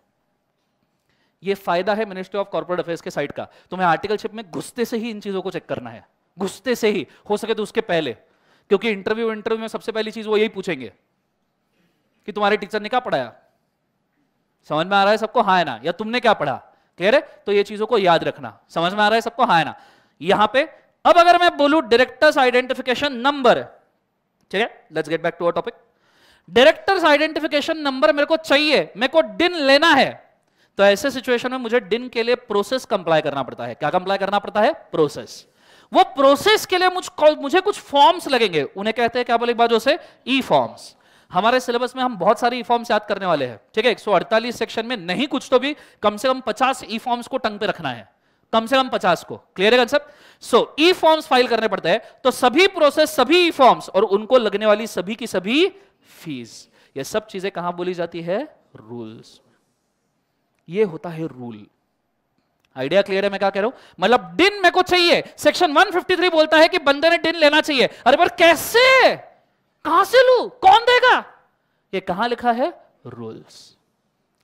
ये फायदा है मिनिस्ट्री ऑफ कॉर्पोरेट अफेयर्स के साइड का तुम्हें आर्टिकलशिप में घुसते से ही इन चीजों को चेक करना है घुसते से ही हो सके तो उसके पहले क्योंकि इंटरव्यू इंटरव्यू में सबसे पहली चीज वो यही पूछेंगे कि तुम्हारे टीचर ने क्या पढ़ाया समझ में आ रहा है सबको हाँ है ना या तुमने क्या पढ़ा क्लियर है तो ये चीजों को याद रखना समझ में आ रहा है सबको हाँ ना यहां पे अब अगर मैं बोलू डायरेक्टर्स आइडेंटिफिकेशन नंबर ठीक है let's get back to a topic directors identification number मेरे को चाहिए मेरे को डिन लेना है तो ऐसे सिचुएशन में मुझे डिन के लिए प्रोसेस कंप्लाई करना पड़ता है क्या कंप्लाई करना पड़ता है प्रोसेस वो प्रोसेस के लिए मुझ मुझे कुछ फॉर्म्स लगेंगे उन्हें कहते हैं क्या बोले बाजो से ई फॉर्म्स हमारे सिलेबस में हम बहुत सारी ईफॉर्म्स याद करने वाले हैं ठीक है एक सेक्शन में नहीं कुछ तो भी कम से कम 50 ई फॉर्म्स को टंग पे रखना है कम से कम 50 को क्लियर है concept so E forms file करने पड़ते हैं तो सभी प्रोसेस सभी ई फॉर्म्स और उनको लगने वाली सभी की सभी फीस ये सब चीजें कहां बोली जाती है रूल्स ये होता है रूल आइडिया क्लियर है मैं क्या कह रहा हूं मतलब डिन मेरे को चाहिए सेक्शन 153 बोलता है कि बंदे ने डिन लेना चाहिए अरे पर कैसे कहां से लू कौन देगा ये कहां लिखा है रूल्स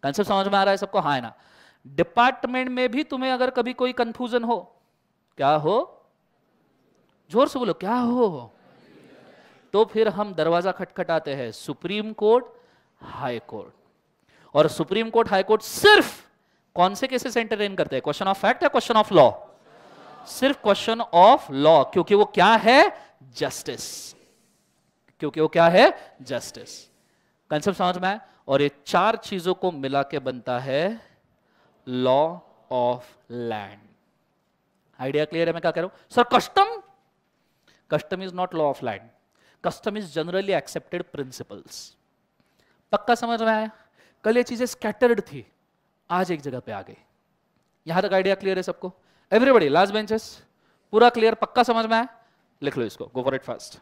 कंसेप्ट समझ में आ रहा है सबको हाँ ना डिपार्टमेंट में भी तुम्हें अगर कभी कोई कंफ्यूजन हो क्या हो जोर से बोलो क्या हो तो फिर हम दरवाजा खटखटाते हैं सुप्रीम कोर्ट हाई कोर्ट और सुप्रीम कोर्ट हाई कोर्ट सिर्फ कौन से केसेस एंटरटेन करते हैं क्वेश्चन ऑफ फैक्ट या क्वेश्चन ऑफ लॉ सिर्फ क्वेश्चन ऑफ लॉ क्योंकि वो क्या है जस्टिस क्योंकि वो क्या है जस्टिस कंसेप्ट समझ में और ये चार चीजों को मिला के बनता है law of land idea clear है मैं क्या कह रहा हूं sir custom custom is not law of land custom is generally accepted principles पक्का समझ में आया कल ये चीजें स्कैटर्ड थी आज एक जगह पे आ गई यहां तक आइडिया क्लियर है सबको एवरीबडी लास्ट बेंचेस पूरा क्लियर पक्का समझ में आया लिख लो इसको गो फॉर इट फर्स्ट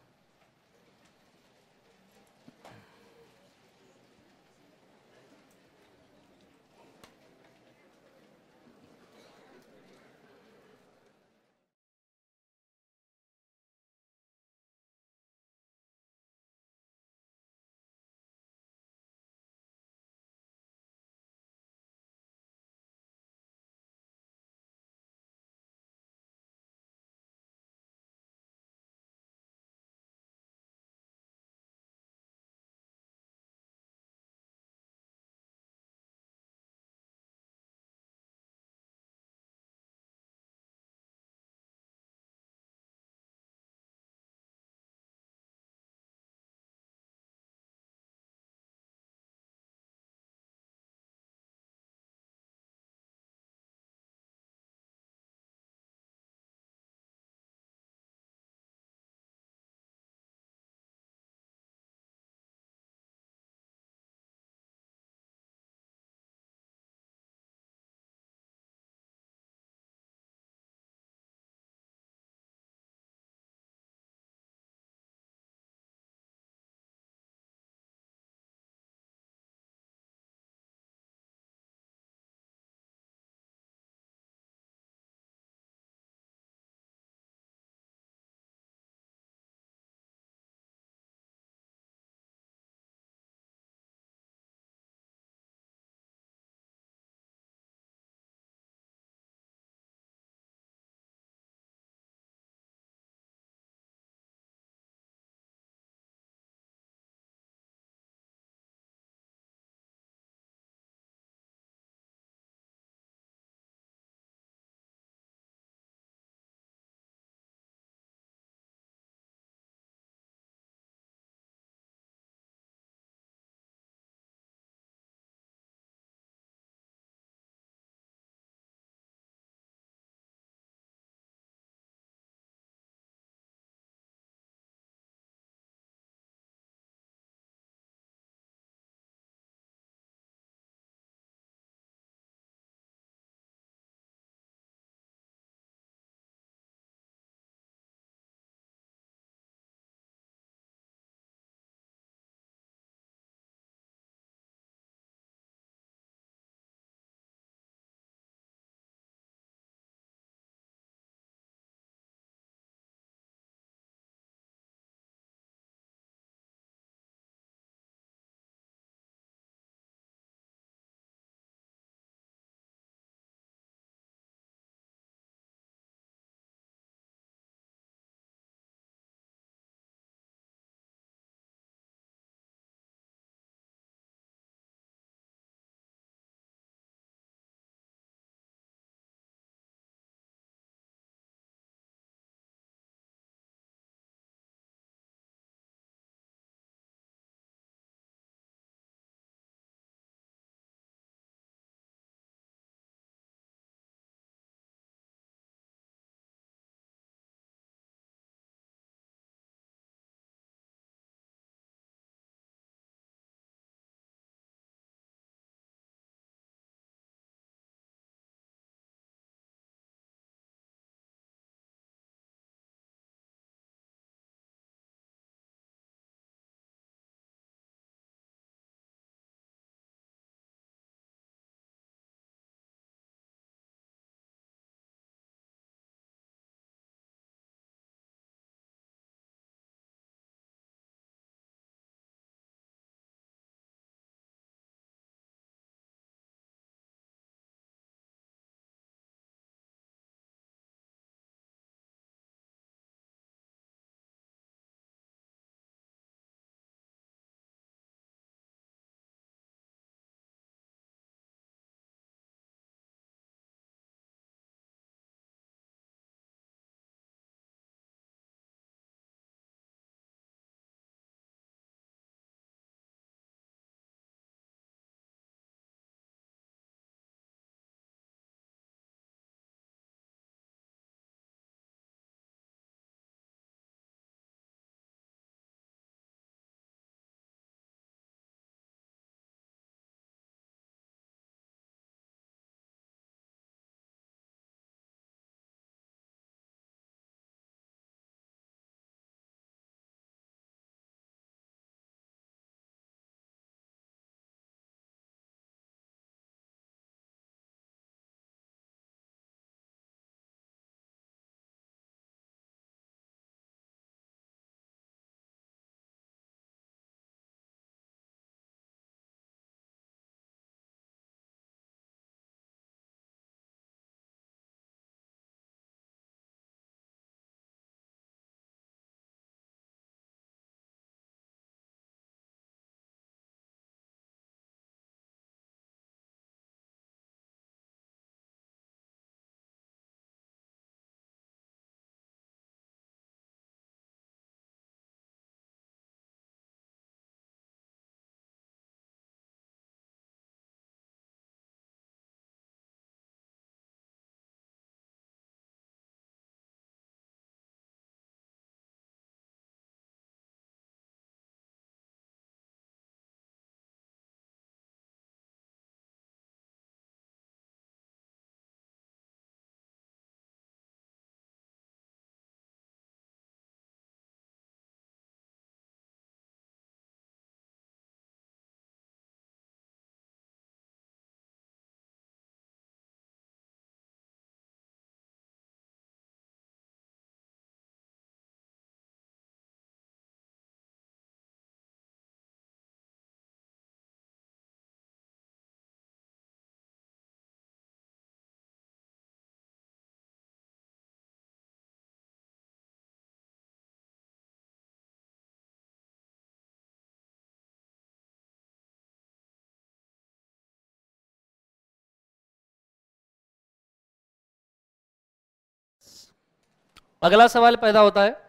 अगला सवाल पैदा होता है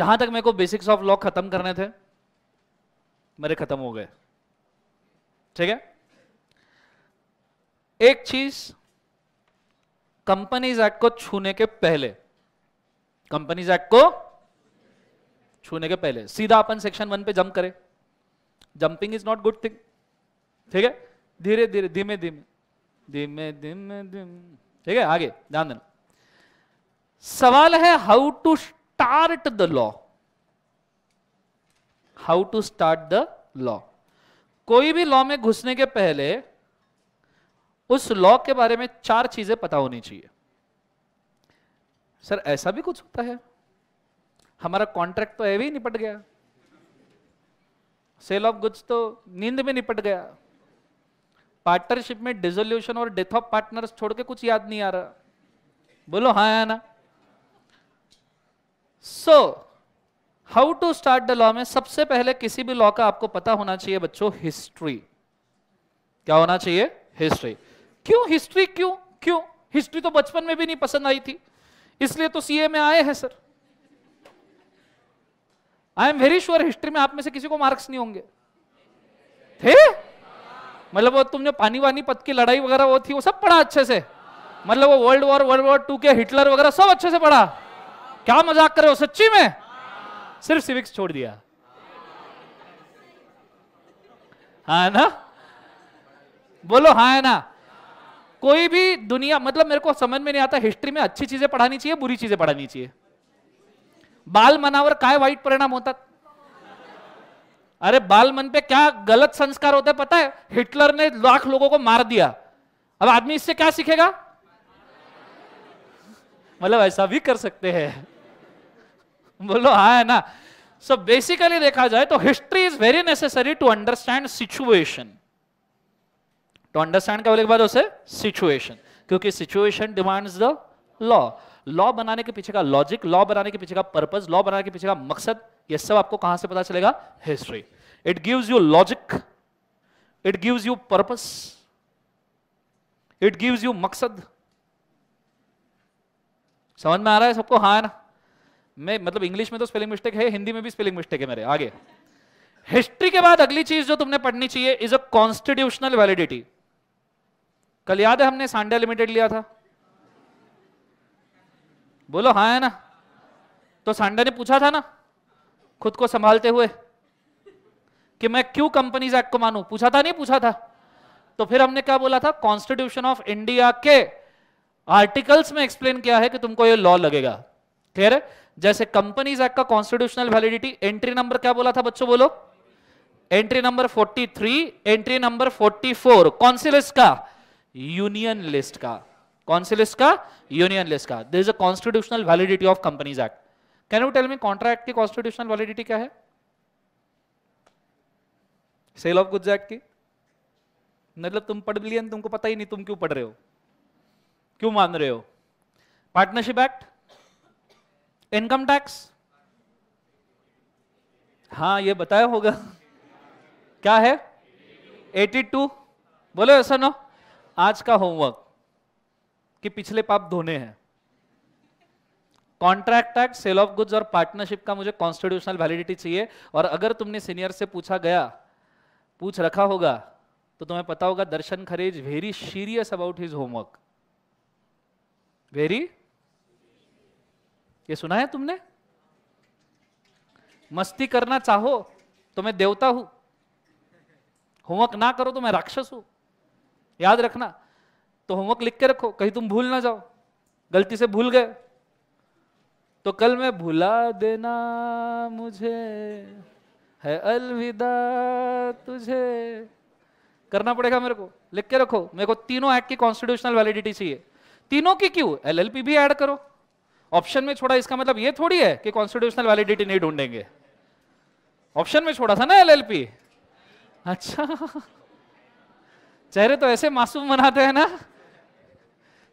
जहां तक मेरे को बेसिक्स ऑफ लॉ खत्म करने थे मेरे खत्म हो गए ठीक है एक चीज कंपनीज एक्ट को छूने के पहले कंपनीज एक्ट को छूने के पहले सीधा अपन सेक्शन वन पे जंप करें jumping is not good thing ठीक है धीरे धीरे धीमे धीमे धीमे धीमे धीमे ठीक है आगे ध्यान देना सवाल है how to start the law how to start the law कोई भी लॉ में घुसने के पहले उस लॉ के बारे में चार चीजें पता होनी चाहिए सर ऐसा भी कुछ होता है हमारा कॉन्ट्रैक्ट तो भी निपट गया सेल ऑफ गुड्स तो नींद में निपट गया पार्टनरशिप में डिजोल्यूशन और डेथ ऑफ पार्टनर्स छोड़ के कुछ याद नहीं आ रहा बोलो हाँ या ना so how to start the law में सबसे पहले किसी भी लॉ का आपको पता होना चाहिए बच्चों हिस्ट्री क्या होना चाहिए हिस्ट्री क्यों हिस्ट्री क्यों क्यों हिस्ट्री तो बचपन में भी नहीं पसंद आई थी इसलिए तो सीए में आए हैं sir I am very sure history में आप में से किसी को मार्क्स नहीं होंगे थे मतलब वो तुमने पानी वानी पत की लड़ाई वगैरह वो थी वो सब पढ़ा अच्छे से मतलब वो world war world war two के हिटलर वगैरह सब अच्छे से पढ़ा क्या मजाक कर रहे हो सच्ची में सिर्फ सिविक्स छोड़ दिया हा ना बोलो हा है ना कोई भी दुनिया मतलब मेरे को समझ में नहीं आता हिस्ट्री में अच्छी चीजें पढ़ानी चाहिए बुरी चीजें पढ़ानी चाहिए बाल मनावर काय वाइट परिणाम होता अरे बाल मन पे क्या गलत संस्कार होते पता है हिटलर ने लाख लोगों को मार दिया अब आदमी इससे क्या सीखेगा मतलब ऐसा भी कर सकते हैं बोलो हाँ है ना सो बेसिकली देखा जाए तो history is very necessary to understand situation to understand क्या बोले के बाद उसे सिचुएशन क्योंकि situation demands the law law बनाने के पीछे का लॉजिक लॉ बनाने के पीछे का पर्पज लॉ बनाने के पीछे का मकसद ये सब आपको कहां से पता चलेगा history it gives you logic it gives you purpose it gives you मकसद समझ में आ रहा है सबको हाँ ना मैं मतलब इंग्लिश में तो स्पेलिंग मिस्टेक है हिंदी में भी स्पेलिंग मिस्टेक है मेरे आगे हिस्ट्री के बाद अगली चीज जो तुमने पढ़नी चाहिए इज अ कॉन्स्टिट्यूशनल वैलिडिटी कल याद है हमने सांडा लिमिटेड लिया था बोलो हा है ना तो सांडा ने पूछा था ना खुद को संभालते हुए कि मैं क्यों कंपनीज एक्ट को मानू पूछा था नहीं पूछा था तो फिर हमने क्या बोला था कॉन्स्टिट्यूशन ऑफ इंडिया के आर्टिकल्स में एक्सप्लेन किया है कि तुमको ये लॉ लगेगा क्लियर है जैसे कंपनीज एक्ट का कॉन्स्टिट्यूशनल वैलिडिटी एंट्री नंबर क्या बोला था बच्चों बोलो एंट्री नंबर 43 एंट्री नंबर 44 कौन सी लिस्ट का यूनियन लिस्ट का कौन सी लिस्ट का यूनियन लिस्ट का this is a constitutional validity of companies act can you tell me contract की कॉन्स्टिट्यूशनल वैलिडिटी क्या है सेल ऑफ गुड्स एक्ट की मतलब तुम पढ़ लिए तुमको पता ही नहीं तुम क्यों पढ़ रहे हो क्यों मान रहे हो पार्टनरशिप एक्ट इनकम टैक्स हाँ ये बताया होगा क्या है 82 बोलो ऐसा नो आज का होमवर्क कि पिछले पाप धोने हैं contract act sale of goods और पार्टनरशिप का मुझे कॉन्स्टिट्यूशनल वैलिडिटी चाहिए और अगर तुमने सीनियर से पूछा गया पूछ रखा होगा तो तुम्हें पता होगा Darshan Kharej very serious about his homework very ये सुना है तुमने मस्ती करना चाहो तो मैं देवता हूं होमवर्क ना करो तो मैं राक्षस हूं याद रखना तो होमवर्क लिख के रखो कहीं तुम भूल ना जाओ गलती से भूल गए तो कल मैं भुला देना मुझे है अलविदा तुझे करना पड़ेगा मेरे को लिख के रखो मेरे को तीनों एक्ट की कॉन्स्टिट्यूशनल वैलिडिटी चाहिए तीनों की क्यों एलएलपी भी ऐड करो ऑप्शन में छोड़ा इसका मतलब ये थोड़ी है कि कॉन्स्टिट्यूशनल वैलिडिटी नहीं ढूंढेंगे ऑप्शन में छोड़ा था ना एलएलपी अच्छा चेहरे तो ऐसे मासूम बनाते हैं ना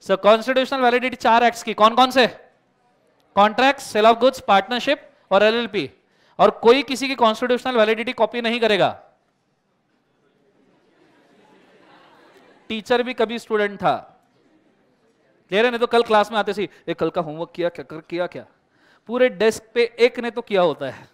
सो कॉन्स्टिट्यूशनल वैलिडिटी चार एक्ट की कौन कौन से contract sale of goods partnership और एलएलपी और कोई किसी की कॉन्स्टिट्यूशनल वैलिडिटी कॉपी नहीं करेगा टीचर भी कभी स्टूडेंट था ले रहे नहीं तो कल क्लास में आते सी ये कल का होमवर्क किया क्या कर किया क्या पूरे डेस्क पे एक ने तो किया होता है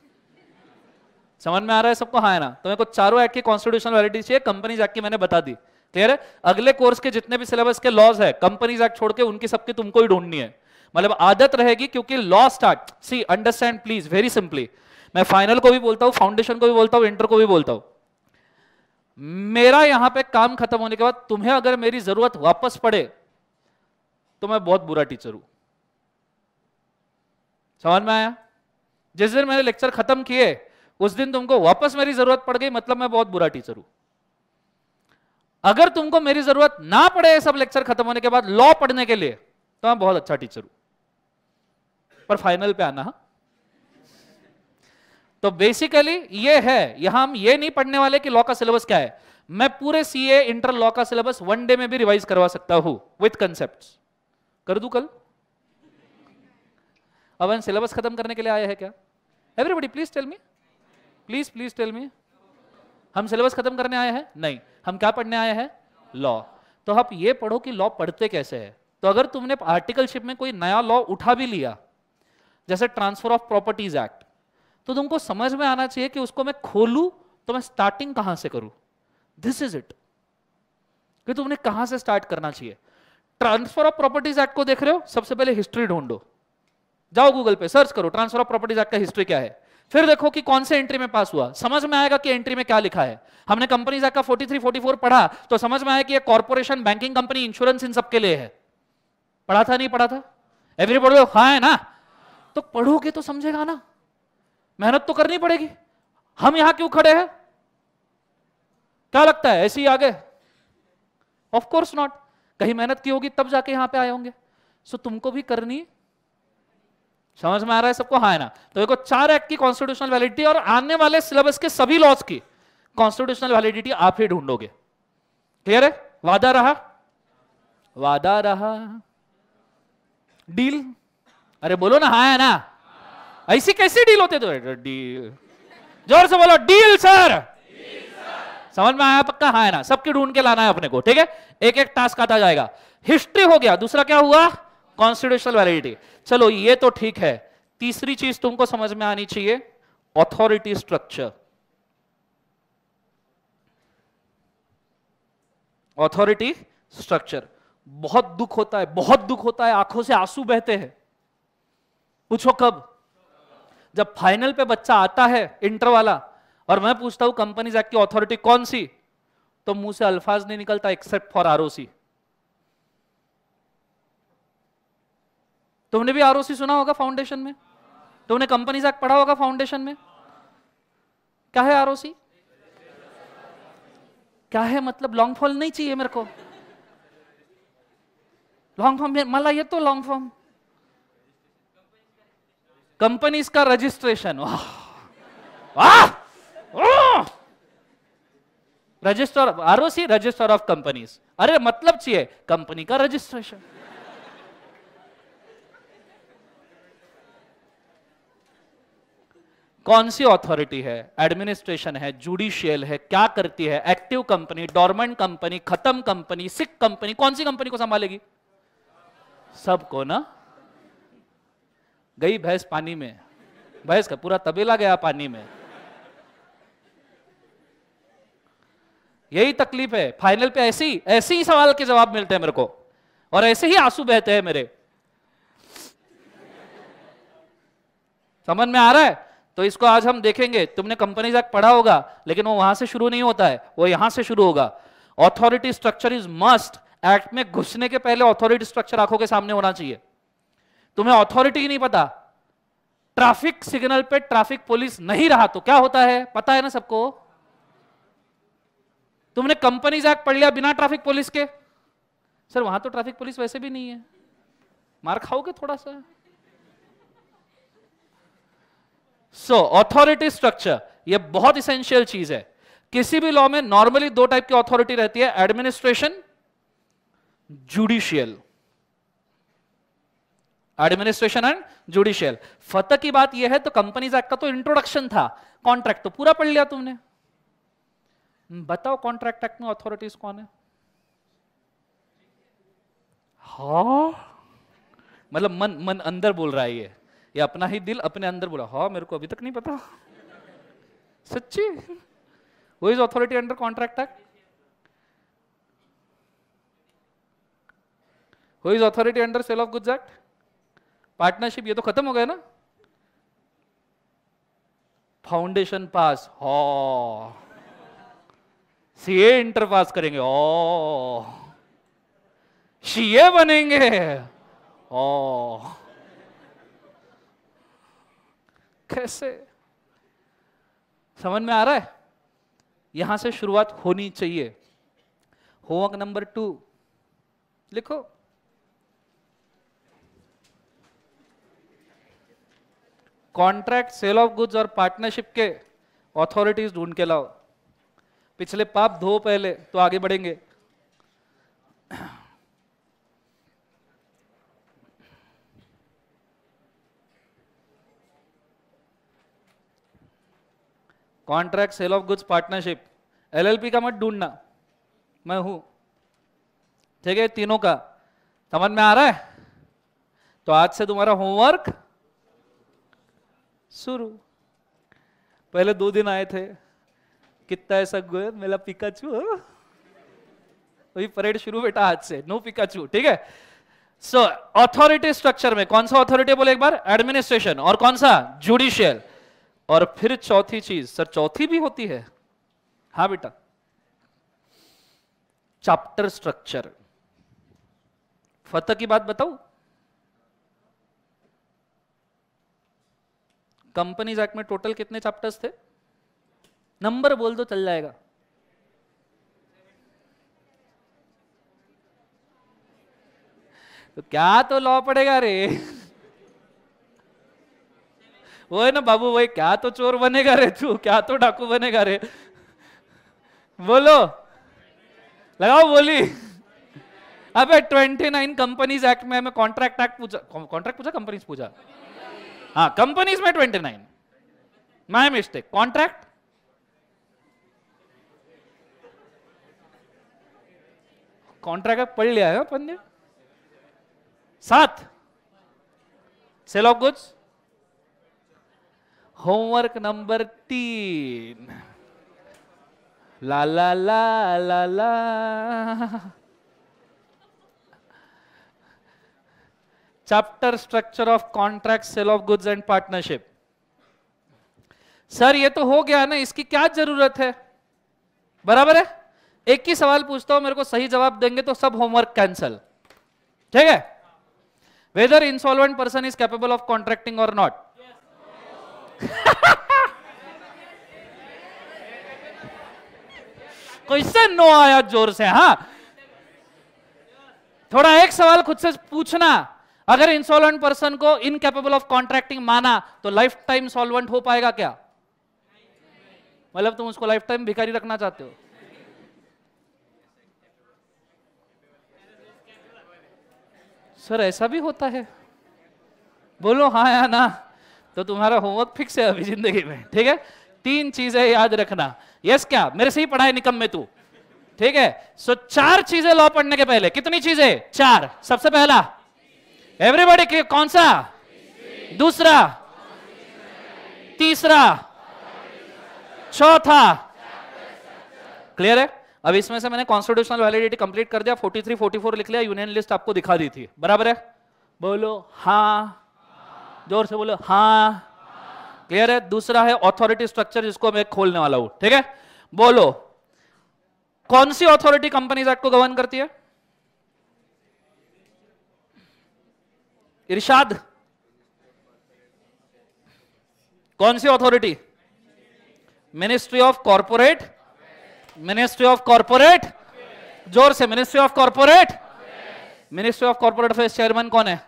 समझ में आ रहा है सबको हाँ है ना तो मेरे को चारों एक्ट की कॉन्स्टिट्यूशन वैलिडिटी चाहिए कंपनी जाके मैंने बता दी क्लियर है अगले कोर्स के जितने भी सिलेबस के लॉज है कंपनीज एक्ट छोड़ के उनकी सबकी तुमको ही ढूंढनी है मतलब आदत रहेगी क्योंकि law start see understand please very simply मैं फाइनल को भी बोलता हूँ फाउंडेशन को भी बोलता हूँ इंटर को भी बोलता हूँ मेरा यहां पे काम खत्म होने के बाद तुम्हें अगर मेरी जरूरत वापस पड़े तो मैं बहुत बुरा टीचर हूं समझ में आया जिस दिन मैंने लेक्चर खत्म किए उस दिन तुमको वापस मेरी जरूरत पड़ गई मतलब मैं बहुत बुरा टीचर हूं अगर तुमको मेरी जरूरत ना पड़े सब लेक्चर खत्म होने के बाद लॉ पढ़ने के लिए तो मैं बहुत अच्छा टीचर हूं पर फाइनल पे आना हाँ। तो बेसिकली ये है यहां हम ये नहीं पढ़ने वाले कि लॉ का सिलेबस क्या है मैं पूरे सीए इंटर लॉ का सिलेबस वन डे में भी रिवाइज करवा सकता हूं विथ कंसेप्ट कर दू कल हम सिलेबस खत्म करने के लिए आया है क्या everybody please tell me please please tell me हम सिलेबस खत्म करने आए हैं नहीं हम क्या पढ़ने आए हैं लॉ तो आप ये पढ़ो कि लॉ पढ़ते कैसे है तो अगर तुमने आर्टिकलशिप में कोई नया लॉ उठा भी लिया जैसे ट्रांसफर ऑफ प्रॉपर्टीज एक्ट तो तुमको समझ में आना चाहिए कि उसको मैं खोलू तो मैं स्टार्टिंग कहां से करूं दिस इज इट कि तुमने कहां से स्टार्ट करना चाहिए ट्रांसफर ऑफ प्रॉपर्टीज एक्ट को देख रहे हो सबसे पहले हिस्ट्री ढूंढो जाओ गूगल पे सर्च करो ट्रांसफर ऑफ प्रॉपर्टीज एक्ट का हिस्ट्री क्या है फिर देखो कि कौन से एंट्री में पास हुआ समझ में आएगा कि एंट्री में क्या लिखा है हमने कंपनीज एक्ट का 43 44 पढ़ा तो समझ में आया कि ये कॉर्पोरेशन बैंकिंग कंपनी इंश्योरेंस इन सबके लिए है पढ़ा था नहीं पढ़ा था एवरीबॉडी हाँ है ना तो पढ़ोगे तो समझेगा ना मेहनत तो करनी पड़ेगी हम यहां क्यों खड़े हैं क्या लगता है ऐसे ही आगे ऑफकोर्स नॉट कहीं मेहनत की होगी तब जाके यहां पे आए होंगे सो तुमको भी करनी समझ में आ रहा है सबको हाँ है ना तो देखो चार एक्ट की कॉन्स्टिट्यूशनल वैलिडिटी और आने वाले सिलेबस के सभी लॉज की कॉन्स्टिट्यूशनल वैलिडिटी आप ही ढूंढोगे क्लियर है वादा रहा वादा रहा डील अरे बोलो ना हाँ है ना ऐसी कैसी डील होते तो डील जोर से बोलो डील सर समझ में आया पक्का हाँ है ना सबकी ढूंढ के लाना है अपने को ठीक है एक एक टास्क आता जाएगा हिस्ट्री हो गया दूसरा क्या हुआ कॉन्स्टिट्यूशनल वैलिडिटी चलो ये तो ठीक है तीसरी चीज तुमको समझ में आनी चाहिए ऑथोरिटी स्ट्रक्चर ऑथोरिटी स्ट्रक्चर बहुत दुख होता है बहुत दुख होता है आंखों से आंसू बहते हैं पूछो कब जब फाइनल पे बच्चा आता है इंटर वाला और मैं पूछता हूं कंपनी एक्ट की अथॉरिटी कौन सी तो मुंह से अल्फाज नहीं निकलता एक्सेप्ट फॉर आरओसी तुमने भी आरओसी सुना होगा फाउंडेशन में तुमने कंपनी एक्ट पढ़ा होगा फाउंडेशन में क्या है आरओसी क्या है मतलब लॉन्ग फॉर्म नहीं चाहिए मेरे को लॉन्ग फॉर्म ये तो लॉन्ग फॉर्म कंपनीज का रजिस्ट्रेशन वाह वाह register R register of companies अरे मतलब चाहिए कंपनी का रजिस्ट्रेशन कौन सी अथॉरिटी है एडमिनिस्ट्रेशन है जुडिशियल है क्या करती है एक्टिव कंपनी डॉर्मेंट कंपनी खत्म कंपनी सिक कंपनी कौन सी कंपनी को संभालेगी सबको ना गई भैंस पानी में भैंस का पूरा तबेला गया पानी में यही तकलीफ है फाइनल पे ऐसे ही ऐसे ही सवाल के जवाब मिलते हैं मेरे को और ऐसे ही आंसू बहते हैं मेरे समझ में आ रहा है तो इसको आज हम देखेंगे तुमने कंपनी एक्ट पढ़ा होगा लेकिन वो वहां से शुरू नहीं होता है वो यहां से शुरू होगा authority structure is must act में घुसने के पहले ऑथोरिटी स्ट्रक्चर आंखों के सामने होना चाहिए तुम्हें ऑथोरिटी ही नहीं पता ट्रैफिक सिग्नल पे ट्रैफिक पुलिस नहीं रहा तो क्या होता है पता है ना सबको तुमने कंपनी एक्ट पढ़ लिया बिना ट्रैफिक पुलिस के सर वहां तो ट्रैफिक पुलिस वैसे भी नहीं है मार खाओगे थोड़ा सा सो ऑथोरिटी स्ट्रक्चर ये बहुत इसेंशियल चीज है किसी भी लॉ में नॉर्मली दो टाइप की ऑथोरिटी रहती है administration judicial administration and judicial फतह की बात यह है तो कंपनीज एक्ट का तो इंट्रोडक्शन था कॉन्ट्रैक्ट तो पूरा पढ़ लिया तुमने Hmm, बताओ कॉन्ट्रैक्ट एक्ट में अथॉरिटीज कौन है हा मतलब मन मन अंदर बोल रहा है ये ये अपना ही दिल अपने अंदर बोला हा मेरे को अभी तक नहीं पता सच्ची वो is authority under contract act who is authority under sale of goods act partnership ये तो खत्म हो गया ना फाउंडेशन पास हा सी ए इंटर पास करेंगे ओ सी ए बनेंगे ओ कैसे समझ में आ रहा है यहां से शुरुआत होनी चाहिए होमवर्क नंबर टू लिखो कॉन्ट्रैक्ट सेल ऑफ गुड्स और पार्टनरशिप के अथॉरिटीज ढूंढ के लाओ पिछले पाप धो पहले तो आगे बढ़ेंगे contract sale of goods partnership LLP का मत ढूंढना मैं हूं ठीक है तीनों का समझ में आ रहा है तो आज से तुम्हारा होमवर्क शुरू पहले दो दिन आए थे कितना ऐसा गोयल मेरा पिकाचू अभी परेड शुरू बेटा आज से नो पिकाचू ठीक है सो अथॉरिटी स्ट्रक्चर में कौन सा अथॉरिटी बोले एक बार एडमिनिस्ट्रेशन और कौन सा जुडिशियल और फिर चौथी चीज सर चौथी भी होती है हाँ बेटा चैप्टर स्ट्रक्चर फतह की बात बताऊ कंपनीज एक्ट में टोटल कितने चैप्टर्स थे नंबर बोल दो चल जाएगा तो क्या तो लॉ पड़ेगा रे वो है ना बाबू वही क्या तो चोर बनेगा रे तू क्या तो डाकू बनेगा रे बोलो लगाओ बोली अबे 29 कंपनीज एक्ट में हमें कॉन्ट्रैक्ट एक्ट पूछा कॉन्ट्रैक्ट पूछा कंपनीज पूछा हाँ कंपनीज में 29 माय मिस्टेक कॉन्ट्रैक्ट कॉन्ट्रैक्ट पढ़ लिया है अपन ने सात sale of goods homework number तीन ला ला ला ला ला chapter structure of contract sale of goods and partnership sir ये तो हो गया ना इसकी क्या जरूरत है बराबर है एक ही सवाल पूछता हूं मेरे को सही जवाब देंगे तो सब होमवर्क कैंसल ठीक है whether insolvent person is capable of contracting और नॉट क्वेश्चन नो आया जोर से हा थोड़ा एक सवाल खुद से पूछना अगर इंसॉल्वेंट पर्सन को इनकेपेबल ऑफ कॉन्ट्रैक्टिंग माना तो लाइफ टाइम सॉल्वेंट हो पाएगा क्या मतलब तुम उसको लाइफ टाइम भिखारी रखना चाहते हो सर ऐसा भी होता है बोलो हाँ या ना तो तुम्हारा होमवर्क फिक्स है अभी जिंदगी में ठीक है तीन चीजें याद रखना यस क्या मेरे से ही पढ़ाई निकम में तू ठीक है सो चार चीजें लॉ पढ़ने के पहले कितनी चीजें चार सबसे पहला एवरीबॉडी कौन सा दूसरा तीसरा चौथा क्लियर है अब इसमें से मैंने कॉन्स्टिट्यूशनल वैलिडिटी कंप्लीट कर दिया 43 44 लिख लिया यूनियन लिस्ट आपको दिखा दी थी बराबर है बोलो हाँ जोर से बोलो हाँ क्लियर है दूसरा है ऑथोरिटी स्ट्रक्चर जिसको मैं खोलने वाला हूं ठीक है बोलो कौन सी ऑथोरिटी कंपनीज एक्ट को गवर्न करती है इरशाद कौन सी authority ministry of corporate ministry of corporate जोर से ministry of corporate ministry of corporate affair chairman कौन है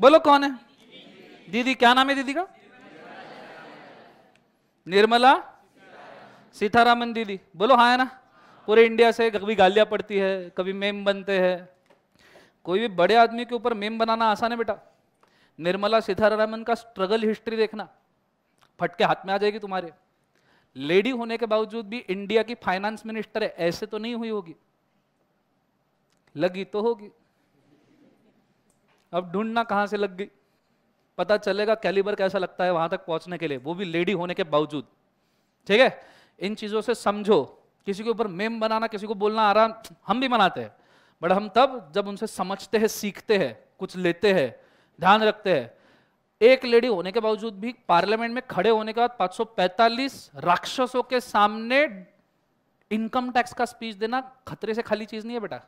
बोलो कौन है दीदी क्या नाम है दीदी का निर्मला सीतारामन दीदी बोलो हाँ है ना पूरे इंडिया से कभी गालियां पड़ती है कभी मेम बनते हैं कोई भी बड़े आदमी के ऊपर मेम बनाना आसान है बेटा निर्मला सीतारामन का स्ट्रगल हिस्ट्री देखना फटके हाथ में आ जाएगी तुम्हारे लेडी होने के बावजूद भी इंडिया की फाइनेंस मिनिस्टर है ऐसे तो नहीं हुई होगी लगी तो होगी अब ढूंढना कहां से लग गई पता चलेगा कैलिबर कैसा लगता है वहां तक पहुंचने के लिए वो भी लेडी होने के बावजूद ठीक है इन चीजों से समझो किसी के ऊपर मेम बनाना किसी को बोलना आराम हम भी मनाते हैं बट हम तब जब उनसे समझते हैं सीखते हैं कुछ लेते हैं ध्यान रखते हैं एक लेडी होने के बावजूद भी पार्लियामेंट में खड़े होने के बाद 545 राक्षसों के सामने इनकम टैक्स का स्पीच देना खतरे से खाली चीज नहीं है बेटा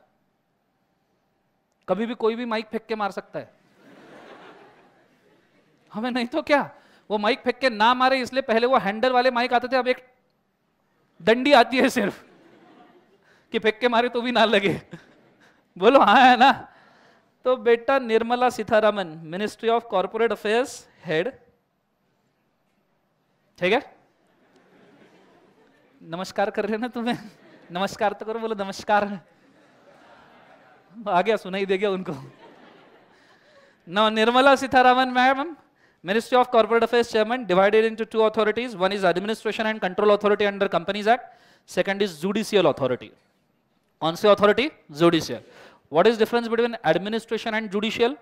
कभी भी कोई भी माइक फेंक के मार सकता है हमें नहीं तो क्या वो माइक फेंक के ना मारे इसलिए पहले वो हैंडल वाले माइक आते थे अब एक डंडी आती है सिर्फ कि फेंक के मारे तो भी ना लगे बोलो हाँ है ना तो बेटा Nirmala Sitharaman ministry of corporate affairs head ठीक है नमस्कार कर रहे हैं ना तुम्हें नमस्कार तो करो बोलो नमस्कार आ गया सुनाई दे गया उनको नौ Nirmala Sitharaman ma'am ministry of corporate affairs chairman divided into two authorities one is administration and control authority under companies act second is judicial authority कौन सी authority judicial what is difference between administration and judicial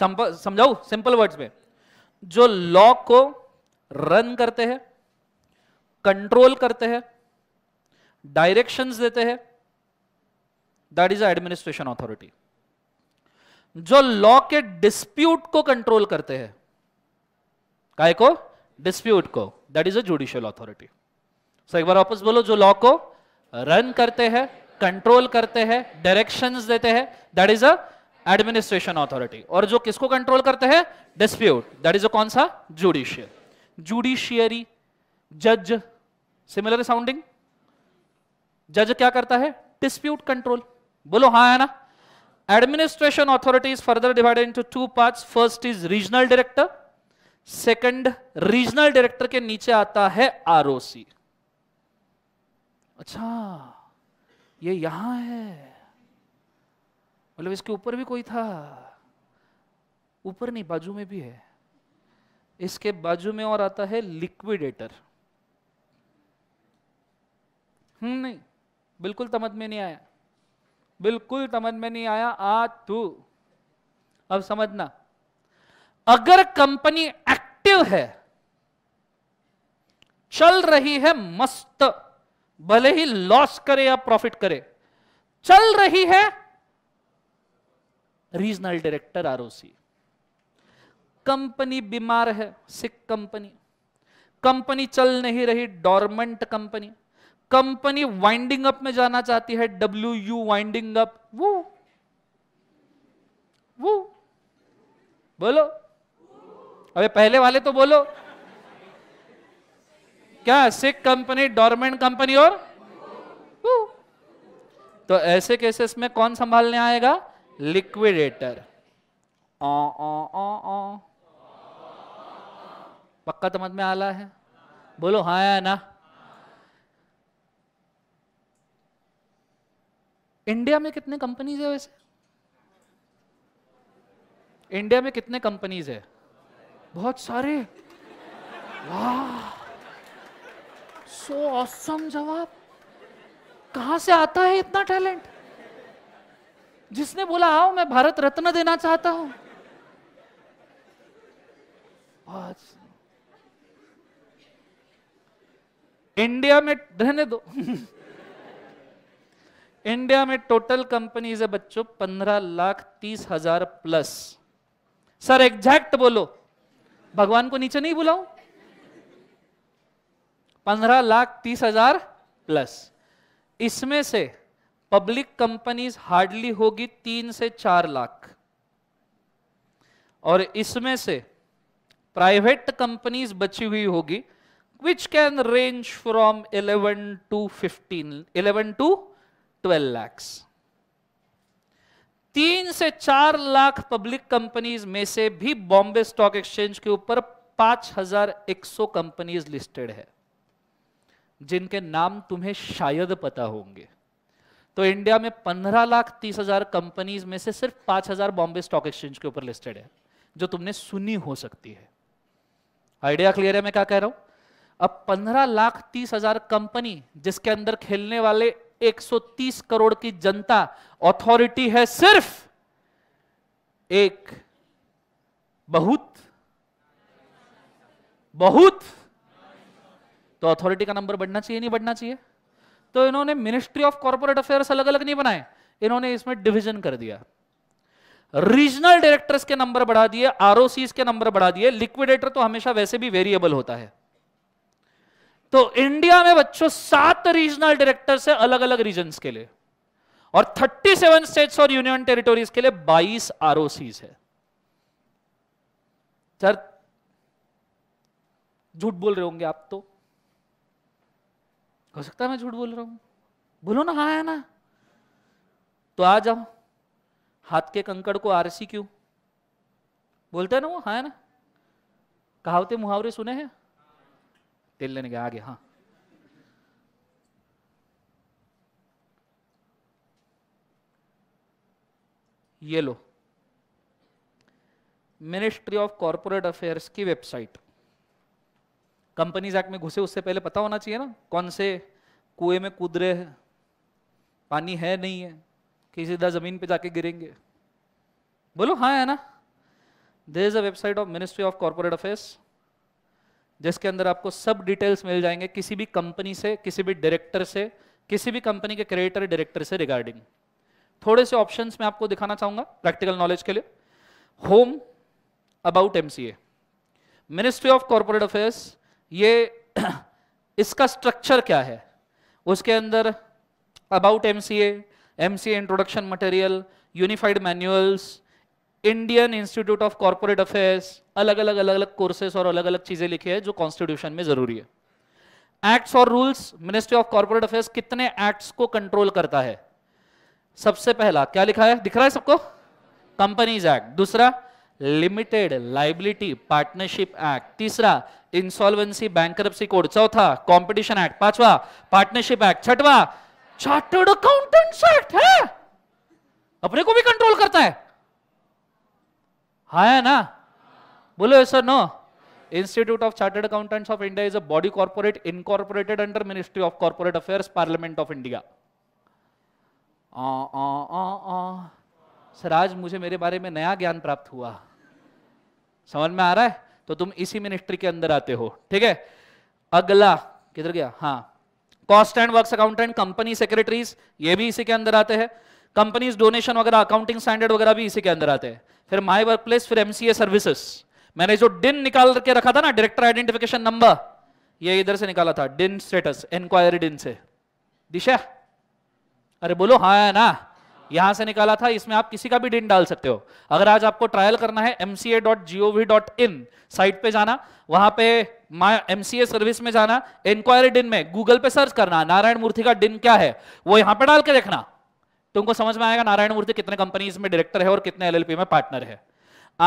समझाओ सिंपल वर्ड्स में जो लॉ को रन करते हैं कंट्रोल करते हैं डायरेक्शंस देते हैं दैट इज एडमिनिस्ट्रेशन अथॉरिटी जो लॉ के डिस्प्यूट को कंट्रोल करते हैं काय को डिस्प्यूट को that is a judicial authority so एक बार वापस बोलो जो लॉ को रन करते हैं कंट्रोल करते हैं डायरेक्शंस देते हैं that is a administration authority और जो किसको कंट्रोल करते हैं डिस्प्यूट दैट इज अ कौन सा जुडिशियल जुडिशियरी जज सिमिलर साउंडिंग जज क्या करता है डिस्प्यूट कंट्रोल बोलो हाँ है ना administration authority is further divided into two parts first is regional director second regional director के नीचे आता है आरओसी अच्छा ये यहां है मतलब इसके ऊपर भी कोई था ऊपर नहीं बाजू में भी है इसके बाजू में और आता है लिक्विडेटर हम्म नहीं बिल्कुल तमज में नहीं आया बिल्कुल तमज में नहीं आया आ तू अब समझना अगर कंपनी एक्टिव है चल रही है मस्त भले ही लॉस करे या प्रॉफिट करे चल रही है रीजनल डायरेक्टर आरओसी कंपनी बीमार है सिक कंपनी कंपनी चल नहीं रही dormant company company winding up में जाना चाहती है डब्ल्यू यू वाइंडिंग अप वो वो बोलो अबे पहले वाले तो बोलो क्या सिक कंपनी डोरमेंट कंपनी और तो ऐसे केसेस में कौन संभालने आएगा लिक्विडेटर ओ ओ ओ ओ पक्का समझ में आला है बोलो हाँ या ना इंडिया में कितने कंपनीज है वैसे इंडिया में कितने कंपनीज है बहुत सारे वाह सो ऑसम जवाब कहा से आता है इतना टैलेंट जिसने बोला आओ मैं भारत रत्न देना चाहता हूं बहुत इंडिया में रहने दो इंडिया में टोटल कंपनीज है बच्चों पंद्रह लाख तीस हजार प्लस सर एग्जैक्ट बोलो भगवान को नीचे नहीं बुलाऊं पंद्रह लाख तीस हजार प्लस इसमें से पब्लिक कंपनीज हार्डली होगी तीन से चार लाख और इसमें से प्राइवेट कंपनीज बची हुई होगी which can range from 11 to 15 11 to 12 lakhs तीन से चार लाख पब्लिक कंपनीज में से भी बॉम्बे स्टॉक एक्सचेंज के ऊपर 5,100 कंपनीज लिस्टेड है जिनके नाम तुम्हें शायद पता होंगे तो इंडिया में पंद्रह लाख तीस हजार कंपनीज में से सिर्फ पांच हजार बॉम्बे स्टॉक एक्सचेंज के ऊपर लिस्टेड है जो तुमने सुनी हो सकती है आइडिया क्लियर है मैं क्या कह रहा हूं अब पंद्रह लाख तीस हजार कंपनी जिसके अंदर खेलने वाले 130 करोड़ की जनता अथॉरिटी है सिर्फ एक बहुत बहुत तो अथॉरिटी का नंबर बढ़ना चाहिए नहीं बढ़ना चाहिए तो इन्होंने मिनिस्ट्री ऑफ कॉर्पोरेट अफेयर्स अलग अलग नहीं बनाए इन्होंने इसमें डिवीजन कर दिया रीजनल डायरेक्टर्स के नंबर बढ़ा दिए आरओसीस के नंबर बढ़ा दिए लिक्विडेटर तो हमेशा वैसे भी वेरिएबल होता है तो इंडिया में बच्चों सात रीजनल डायरेक्टर से अलग अलग रीजन के लिए और 37 स्टेट्स और यूनियन टेरिटोरीज के लिए 22 आरओसीज है सर झूठ बोल रहे होंगे आप तो हो सकता है मैं झूठ बोल रहा हूं बोलो ना हाँ है ना तो आ जाओ हाथ के कंकड़ को आरसी क्यों बोलते हैं ना वो हाँ है ना कहावते मुहावरे सुने हैं तेल लेने गया आगे हाँ ये लो मिनिस्ट्री ऑफ कॉर्पोरेट अफेयर्स की वेबसाइट कंपनीज एक्ट में घुसे उससे पहले पता होना चाहिए ना कौन से कुएं में कूद रहे हैं पानी है नहीं है कि सीधा जमीन पे जाके गिरेंगे बोलो हाँ है ना there is a website of ministry of corporate affairs जिसके अंदर आपको सब डिटेल्स मिल जाएंगे किसी भी कंपनी से किसी भी डायरेक्टर से किसी भी कंपनी के क्रिएटर डायरेक्टर से रिगार्डिंग थोड़े से ऑप्शन में आपको दिखाना चाहूंगा प्रैक्टिकल नॉलेज के लिए home about MCA ministry of corporate affairs ये इसका स्ट्रक्चर क्या है उसके अंदर about MCA MCA introduction material unified manuals Indian institute of corporate affairs अलग अलग अलग अलग कोर्सेस और अलग अलग चीजें लिखी है जो कॉन्स्टिट्यूशन में जरूरी है एक्ट्स और rules ministry of corporate affairs कितने एक्ट्स को कंट्रोल करता है सबसे पहला क्या लिखा है दिख रहा है सबको कंपनीज एक्ट दूसरा लिमिटेड लाइबिलिटी पार्टनरशिप एक्ट तीसरा इंसॉल्वेंसी बैंक कोड चौथा कॉम्पिटिशन एक्ट पांचवा पार्टनरशिप एक्ट छठवा चार्टर्ड अकाउंटेंट्स एक्ट है अपने को भी कंट्रोल करता है हाँ है ना बोलो sir no institute of chartered accountants of India is a body corporate incorporated under ministry of corporate affairs parliament of India sir आज मुझे मेरे बारे में नया ज्ञान प्राप्त हुआ समझ में आ रहा है तो तुम इसी मिनिस्ट्री के अंदर आते हो ठीक है अगला किधर गया हाँ cost and work accountant company secretaries ये भी इसी के अंदर आते हैं कंपनीज डोनेशन वगैरह अकाउंटिंग स्टैंडर्ड वगैरह भी इसी के अंदर आते हैं फिर माई वर्क प्लेस फिर एमसीए सर्विसेस मैंने जो डिन निकाल के रखा था ना डायरेक्टर आइडेंटिफिकेशन नंबर ये इधर से निकाला था डिन स्टेटस इंक्वायरी डिन से दिशा अरे बोलो हाँ है ना यहां से निकाला था इसमें आप किसी का भी डिन डाल सकते हो अगर आज आपको ट्रायल करना है MCA dot G O V dot in site पे जाना वहां पे एमसीए सर्विस में जाना इंक्वायरी डिन में गूगल पे सर्च करना नारायण मूर्ति का डिन क्या है वो यहां पे डाल के देखना तुमको समझ में आएगा नारायण मूर्ति कितने कंपनीज में डायरेक्टर है और कितने एलएलपी में पार्टनर है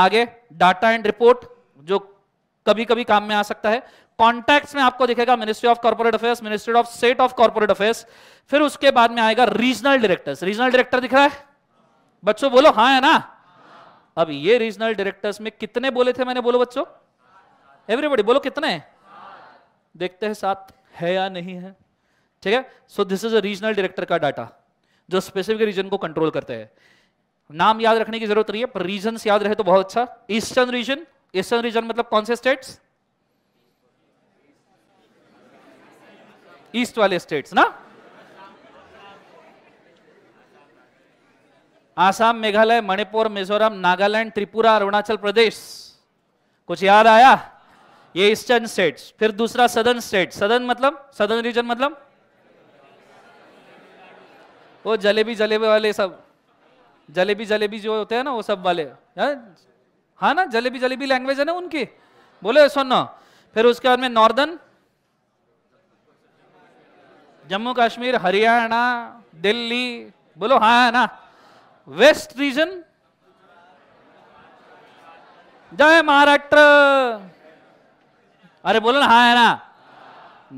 आगे डाटा एंड रिपोर्ट जो कभी कभी काम में आ सकता है कॉन्टैक्ट्स में आपको दिखेगा ministry of corporate affairs ministry of state of corporate affairs फिर उसके बाद में आएगा रीजनल डायरेक्टर्स रीजनल डायरेक्टर दिख रहा है बच्चों बोलो हाँ है ना अब ये रीजनल डायरेक्टर्स में कितने बोले थे मैंने बोलो बच्चों एवरीबडी बोलो कितने देखते हैं साथ है या नहीं है ठीक है so this is a regional director का डाटा जो स्पेसिफिक रीजन को कंट्रोल करते हैं नाम याद रखने की जरूरत नहीं है पर रीजन याद रहे तो बहुत अच्छा ईस्टर्न रीजन ईस्टर्न रीजन मतलब कौन से स्टेट्स ईस्ट वाले स्टेट्स ना आसाम मेघालय मणिपुर मिजोरम नागालैंड त्रिपुरा अरुणाचल प्रदेश कुछ याद आया ये ईस्टर्न स्टेट्स फिर दूसरा सदर्न स्टेट सदर्न मतलब सदर्न रीजन मतलब वो जलेबी जलेबी वाले सब जलेबी जलेबी जो होते हैं ना वो सब वाले हाँ, हाँ ना जलेबी जलेबी लैंग्वेज है ना उनकी बोले सुनो फिर उसके बाद में नॉर्दर्न जम्मू कश्मीर हरियाणा दिल्ली बोलो हाँ ना वेस्ट रीजन जय महाराष्ट्र अरे बोलो ना हाँ है ना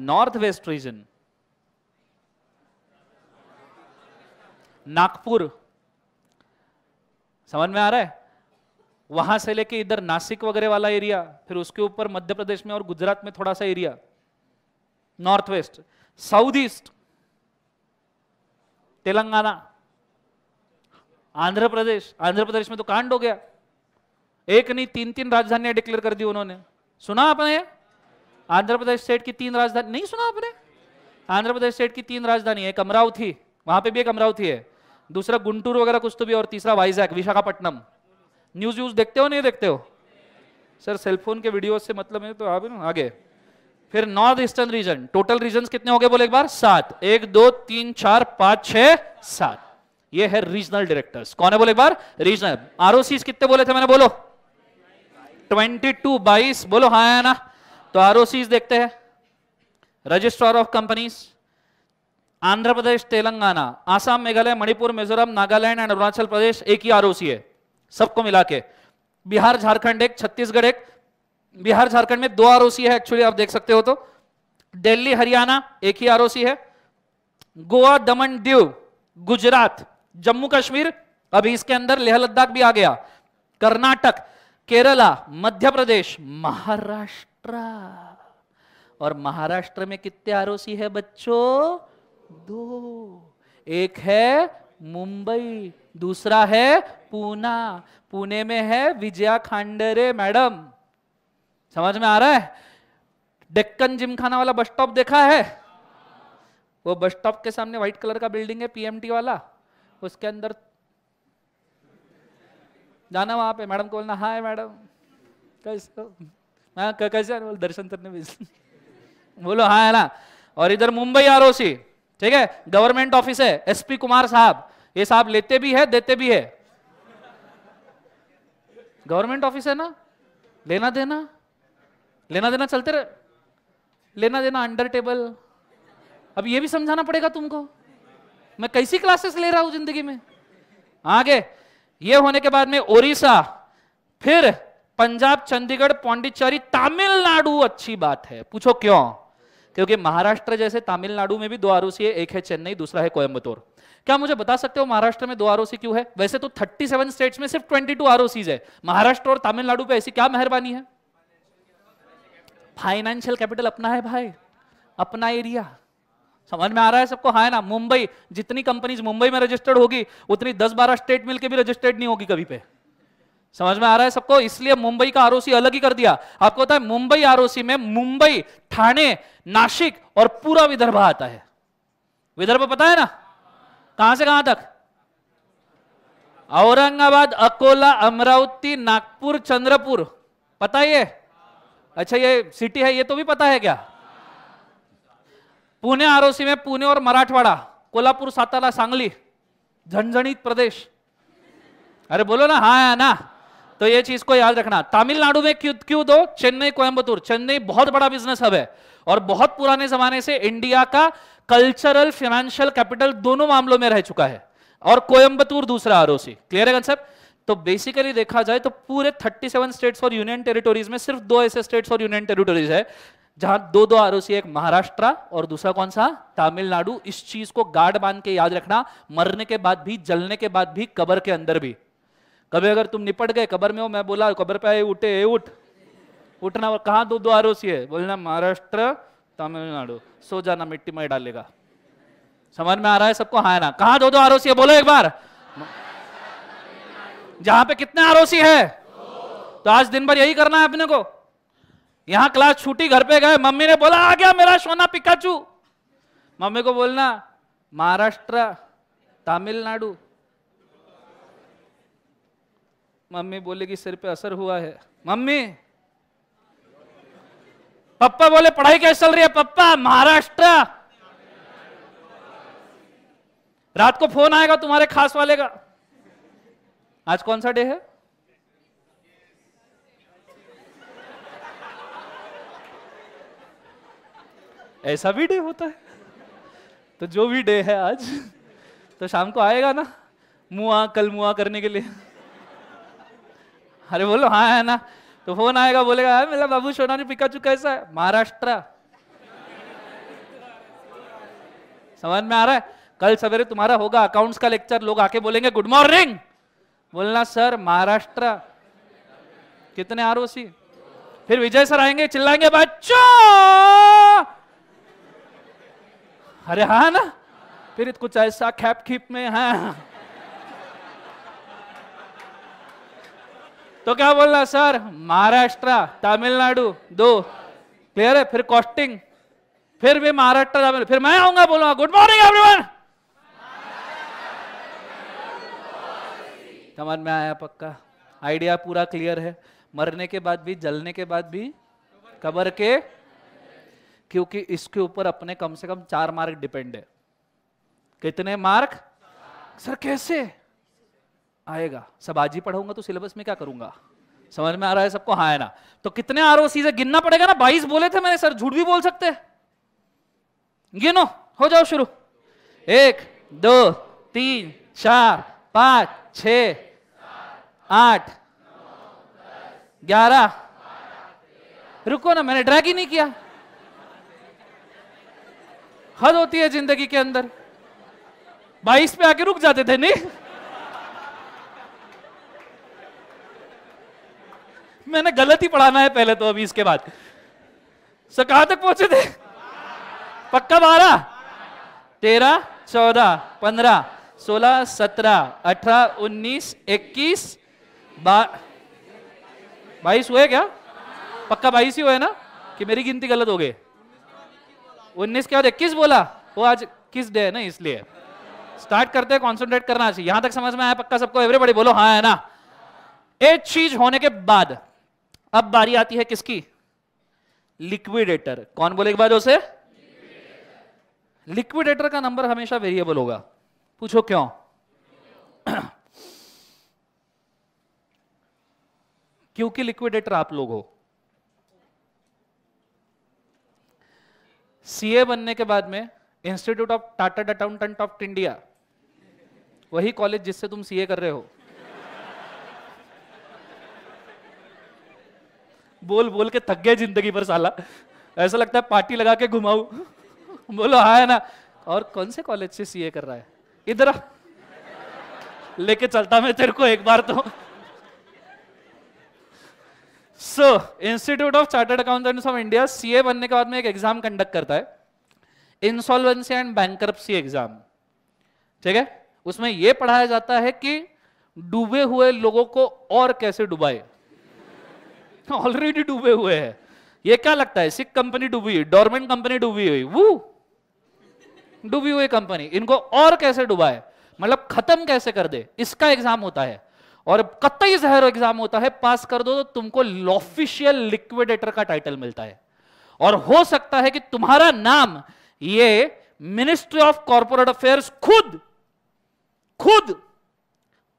नॉर्थ वेस्ट रीजन नागपुर समझ में आ रहा है वहां से लेके इधर नासिक वगैरह वाला एरिया फिर उसके ऊपर मध्य प्रदेश में और गुजरात में थोड़ा सा area north west south east Telangana Andhra Pradesh Andhra Pradesh में तो कांड हो गया एक नहीं तीन तीन राजधानियां डिक्लेयर कर दी उन्होंने सुना आपने आंध्र प्रदेश स्टेट की तीन राजधानी नहीं सुना आपने आंध्र प्रदेश स्टेट की तीन राजधानी एक अमरावती वहां पे भी एक अमरावती है दूसरा गुंटूर वगैरह कुछ तो भी और तीसरा वाइजैक विशाखापट्टनम न्यूज व्यूज देखते हो नहीं देखते हो सर सेलफोन के वीडियो से मतलब है तो आप आगे फिर north eastern region total region कितने हो गए बोले एक बार सात एक दो तीन चार पांच छह सात ये है रीजनल डायरेक्टर्स कौन है बोले एक बार रीजनल आरओसी कितने बोले थे मैंने बोलो ट्वेंटी टू बाईस बोलो हाँ है ना तो आरओसी देखते हैं registrar of companies Andhra Pradesh Telangana Assam Meghalaya Manipur Mizoram Nagaland and Arunachal Pradesh एक ही आर है सबको मिला के बिहार झारखंड एक छत्तीसगढ़ एक बिहार झारखंड में दो आर है एक्चुअली आप देख सकते हो तो दिल्ली हरियाणा एक ही आर है गोवा दमन दीव गुजरात जम्मू कश्मीर अभी इसके अंदर लेह लद्दाख भी आ गया कर्नाटक केरला मध्य प्रदेश महाराष्ट्र और महाराष्ट्र में कितने आर है बच्चों दो एक है मुंबई दूसरा है पूना पुणे में है विजया खांडरे मैडम समझ में आ रहा है डेक्कन जिमखाना वाला बस स्टॉप देखा है वो बस स्टॉप के सामने व्हाइट कलर का बिल्डिंग है पीएमटी वाला उसके अंदर जाना वहां पे मैडम को बोलना हाय मैडम कैसे हाँ, कैसे बोल दर्शन करने बोलो हाँ है ना और इधर मुंबई आरोसी ठीक है गवर्नमेंट ऑफिस है एसपी कुमार साहब ये साहब लेते भी है देते भी है गवर्नमेंट ऑफिस है ना लेना देना लेना देना चलते रहे लेना देना अंडर टेबल अब ये भी समझाना पड़ेगा तुमको मैं कैसी क्लासेस ले रहा हूं जिंदगी में आगे ये होने के बाद में ओडिशा फिर पंजाब चंडीगढ़ पौंडीचेरी तमिलनाडु अच्छी बात है पूछो क्यों क्योंकि महाराष्ट्र जैसे तमिलनाडु में भी दो आरोसी है एक है चेन्नई दूसरा है कोयम्बतोर क्या मुझे बता सकते हो महाराष्ट्र में दो आर क्यों है वैसे तो 37 स्टेट्स में सिर्फ 22 टू है महाराष्ट्र और तमिलनाडु पे ऐसी क्या मेहरबानी है फाइनेंशियल कैपिटल अपना है भाई अपना एरिया समझ में आ रहा है सबको हाँ ना मुंबई जितनी कंपनीज मुंबई में रजिस्टर्ड होगी उतनी 10-12 स्टेट मिलके भी रजिस्टर्ड नहीं होगी कभी पे समझ में आ रहा है सबको इसलिए मुंबई का आरओसी अलग ही कर दिया आपको पता है मुंबई आरओसी में मुंबई ठाणे नासिक और पूरा विदर्भ आता है विदर्भ पता है ना कहां से कहां तक औरंगाबाद अकोला अमरावती नागपुर चंद्रपुर पता ये अच्छा ये सिटी है ये तो भी पता है क्या पुणे आरओसी में पुणे और मराठवाड़ा कोल्हापुर सातारा सांगली झणझणीत प्रदेश अरे बोलो ना हाँ ना तो ये चीज को याद रखना तमिलनाडु में क्यों क्यों दो चेन्नई कोयम्बतूर चेन्नई बहुत बड़ा बिजनेस हब है और बहुत पुराने जमाने से इंडिया का कल्चरल फाइनेंशियल कैपिटल दोनों मामलों में रह चुका है और कोयम्बतूर दूसरा आरओसी क्लियर है कंसेप्ट तो बेसिकली देखा जाए तो पूरे 37 स्टेट्स और यूनियन टेरिटोरीज में सिर्फ दो ऐसे स्टेट्स और यूनियन टेरिटोरीज है जहां दो दो आरओसी एक महाराष्ट्र और दूसरा कौन सा तमिलनाडु इस चीज को गार्ड बांध के याद रखना मरने के बाद भी जलने के बाद भी कबर के अंदर भी कभी अगर तुम निपट गए कबर में हो मैं बोला कबर पे आए उठे ए उठ उठना कहाँ दो दो है बोलना महाराष्ट्र तमिलनाडु सो जाना मिट्टी में डालेगा समझ में आ रहा है सबको हाँ ना कहा दो दो आरोसी है बोलो एक बार जहां पे कितने आरोसी है तो आज दिन भर यही करना है अपने को यहां क्लास छूटी घर पे गए मम्मी ने बोला आ गया मेरा सोना पिकाचू मम्मी को बोलना महाराष्ट्र तमिलनाडु मम्मी बोलेगी सिर पे असर हुआ है मम्मी पप्पा बोले पढ़ाई कैसे चल रही है पप्पा महाराष्ट्र रात को फोन आएगा तुम्हारे खास वाले का आज कौन सा डे है ऐसा भी डे होता है तो जो भी डे है आज तो शाम को आएगा ना मुआ कल मुआ करने के लिए अरे बोलो हाँ है ना तो फोन आएगा बोलेगा यार मेरा बाबू सोनानी पिकाचू कैसा है महाराष्ट्र समझ में आ रहा है कल सवेरे तुम्हारा होगा अकाउंट्स का लेक्चर लोग आके बोलेंगे गुड मॉर्निंग बोलना सर महाराष्ट्र कितने आरओसी फिर विजय सर आएंगे चिल्लाएंगे बच्चो अरे हाँ ना फिर कुछ ऐसा खैप खीप में हाँ तो क्या बोलना सर महाराष्ट्र तमिलनाडु दो क्लियर है फिर कॉस्टिंग फिर भी महाराष्ट्र तमिल फिर मैं आऊंगा बोलूंगा गुड मॉर्निंग एवरीवन समझ में आया पक्का आइडिया पूरा क्लियर है मरने के बाद भी जलने के बाद भी कबर के क्योंकि इसके ऊपर अपने कम से कम चार मार्क डिपेंड है कितने मार्क सर कैसे आएगा सब आज ही पढ़ूंगा तो सिलेबस में क्या करूंगा समझ में आ रहा है सबको हाँ है ना तो कितने आर ओ सीजे गिनना पड़ेगा ना बाईस बोले थे मैंने सर झूठ भी बोल सकते गिनो हो जाओ शुरू एक दो तीन चार पांच छ आठ ग्यारह रुको ना मैंने ड्रैग ही नहीं किया हद होती है जिंदगी के अंदर बाईस पे आके रुक जाते थे नहीं मैंने गलत ही पढ़ाना है पहले तो अभी इसके बाद सर तक पहुंचे थे पक्का बारह तेरह चौदह पंद्रह सोलह सत्रह अठारह उन्नीस इक्कीस बाईस हुए क्या पक्का बाईस ही हुए ना कि मेरी गिनती गलत हो गई उन्नीस के बाद इक्कीस बोला वो आज किस डे है ना इसलिए स्टार्ट करते हैं कॉन्सेंट्रेट करना चाहिए यहां तक समझ में आया पक्का सबको एवरीबडी बोलो हाँ है ना एक चीज होने के बाद अब बारी आती है किसकी लिक्विडेटर कौन बोले एक बार उसे लिक्विडेटर का नंबर हमेशा वेरिएबल होगा पूछो क्यों क्योंकि लिक्विडेटर आप लोग हो सीए बनने के बाद में institute of Tata accountant of India वही कॉलेज जिससे तुम सीए कर रहे हो बोल बोल के थक गए जिंदगी भर साला ऐसा लगता है पार्टी लगा के घुमाऊ बोलो हाँ ना और कौन से कॉलेज से सीए कर रहा है इधर लेके चलता मैं तेरे को एक बार तो so institute of chartered accountants of India CA बनने के बाद में एक एग्जाम कंडक्ट करता है इंसॉल्वेंसी एंड बैंक एग्जाम ठीक है उसमें यह पढ़ाया जाता है कि डूबे हुए लोगों को और कैसे डुबाए ऑलरेडी डूबे हुए हैं ये क्या लगता है सिक कंपनी डूबी हुई डोरमेंट कंपनी डूबी हुई वो डूबी हुई कंपनी इनको और कैसे डुबाए मतलब खत्म कैसे कर दे इसका एग्जाम होता है और कतई जहर एग्जाम होता है पास कर दो तो तुमको लॉफिशियल लिक्विडेटर का टाइटल मिलता है और हो सकता है कि तुम्हारा नाम ये मिनिस्ट्री ऑफ कॉर्पोरेट अफेयर्स खुद खुद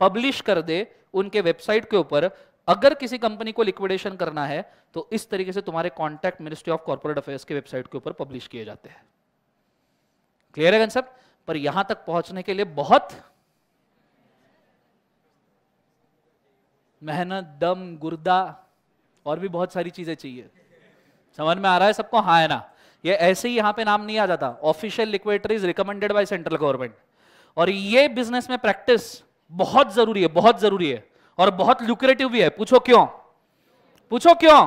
पब्लिश कर दे उनके वेबसाइट के ऊपर अगर किसी कंपनी को लिक्विडेशन करना है तो इस तरीके से तुम्हारे contact ministry of corporate affairs के वेबसाइट के ऊपर पब्लिश किए जाते हैं क्लियर है कंसेप्ट पर यहां तक पहुंचने के लिए बहुत मेहनत दम गुर्दा और भी बहुत सारी चीजें चाहिए समझ में आ रहा है सबको हाँ है ना ये ऐसे ही यहां पे नाम नहीं आ जाता official liquidators recommended by central government और ये बिजनेस में प्रैक्टिस बहुत जरूरी है बहुत जरूरी है और बहुत लुक्रेटिव भी है पूछो क्यों पूछो क्यों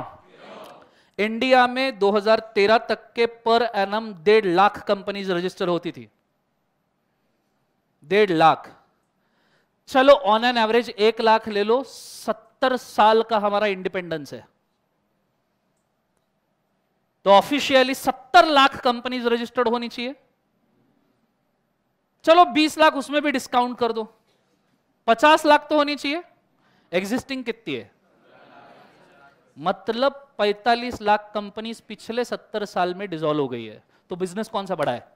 इंडिया में 2013 तक के पर एनम डेढ़ लाख कंपनीज रजिस्टर होती थी डेढ़ लाख चलो ऑन एन एवरेज एक लाख ले लो सत्तर साल का हमारा इंडिपेंडेंस है तो ऑफिशियली सत्तर लाख कंपनीज रजिस्टर्ड होनी चाहिए चलो बीस लाख उसमें भी डिस्काउंट कर दो पचास लाख तो होनी चाहिए एग्जिस्टिंग कितनी है मतलब 45 लाख कंपनीज पिछले 70 साल में डिजोल्व हो गई है तो बिजनेस कौन सा बड़ा है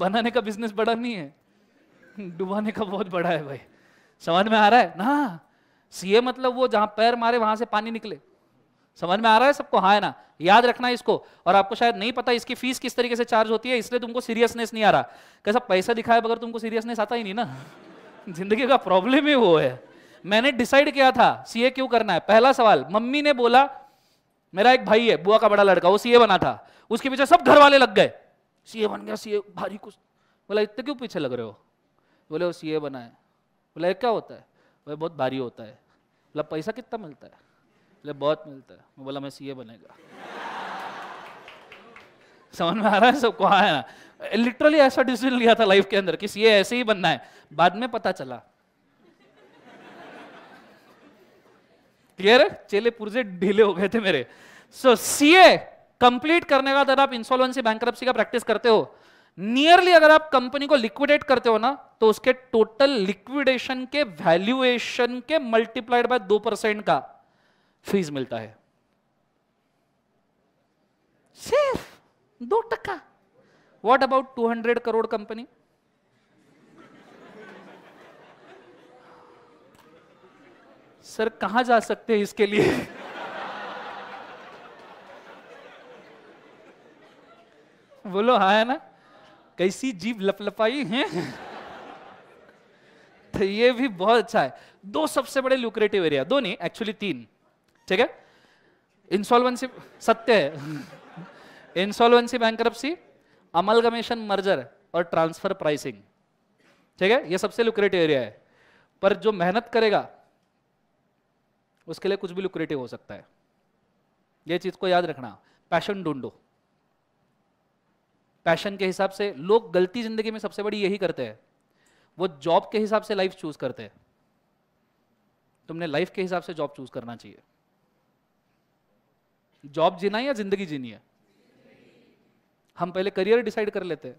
बनाने का बिजनेस बड़ा नहीं है डुबाने का बहुत बड़ा है भाई समझ में आ रहा है ना सीए मतलब वो जहां पैर मारे वहां से पानी निकले समझ में आ रहा है सबको हाँ है ना याद रखना इसको और आपको शायद नहीं पता इसकी फीस किस तरीके से चार्ज होती है इसलिए तुमको सीरियसनेस नहीं आ रहा कैसा पैसा दिखाया बगैर तुमको सीरियसनेस आता ही नहीं ना जिंदगी का प्रॉब्लम ही वो है मैंने डिसाइड किया था सीए क्यों करना है पहला सवाल मम्मी ने बोला मेरा एक भाई है बुआ का बड़ा लड़का वो सीए बना था उसके पीछे सब घर वाले लग गए सीए बन गया सीए भारी कुछ बोला इतने क्यों पीछे लग रहे हो बोले वो सीए बना है बोला क्या होता है बोले बहुत भारी होता है बोला पैसा कितना मिलता है बोले बहुत मिलता है मैं बोला मैं सीए बनेगा समझ में आ रहा है सबको आया ना लिटरली ऐसा डिसीजन लिया था लाइफ के अंदर कि सीए ऐसे ही बनना है बाद में पता चला क्लियर है चेले पुरजे ढीले हो गए थे मेरे सो सीए कंप्लीट करने का अगर आप इंसॉल्वेंसी बैंक का प्रैक्टिस करते हो नियरली अगर आप कंपनी को लिक्विडेट करते हो ना तो उसके टोटल लिक्विडेशन के वैल्यूएशन के मल्टीप्लाइड बाय दो परसेंट का फ्रीज मिलता है सिर्फ दो टक्का what about two hundred crore company sir कहां जा सकते हैं इसके लिए बोलो हा है ना कैसी जीव लपलपाई है तो ये भी बहुत अच्छा है दो सबसे बड़े लुक्रेटिव एरिया दो नहीं एक्चुअली तीन ठीक है इंसॉल्वेंसी सत्य है इंसॉल्वेंसी बैंक्रप्सी अमलगमेशन मर्जर और ट्रांसफर प्राइसिंग ठीक है ये सबसे लुक्रेटिव एरिया है पर जो मेहनत करेगा उसके लिए कुछ भी लुक्रेटिव हो सकता है ये चीज को याद रखना पैशन ढूंढो पैशन के हिसाब से लोग गलती जिंदगी में सबसे बड़ी यही करते हैं वो जॉब के हिसाब से लाइफ चूज करते हैं तुमने लाइफ के हिसाब से जॉब चूज करना चाहिए जॉब जीना है या जिंदगी जीनी है हम पहले करियर डिसाइड कर लेते हैं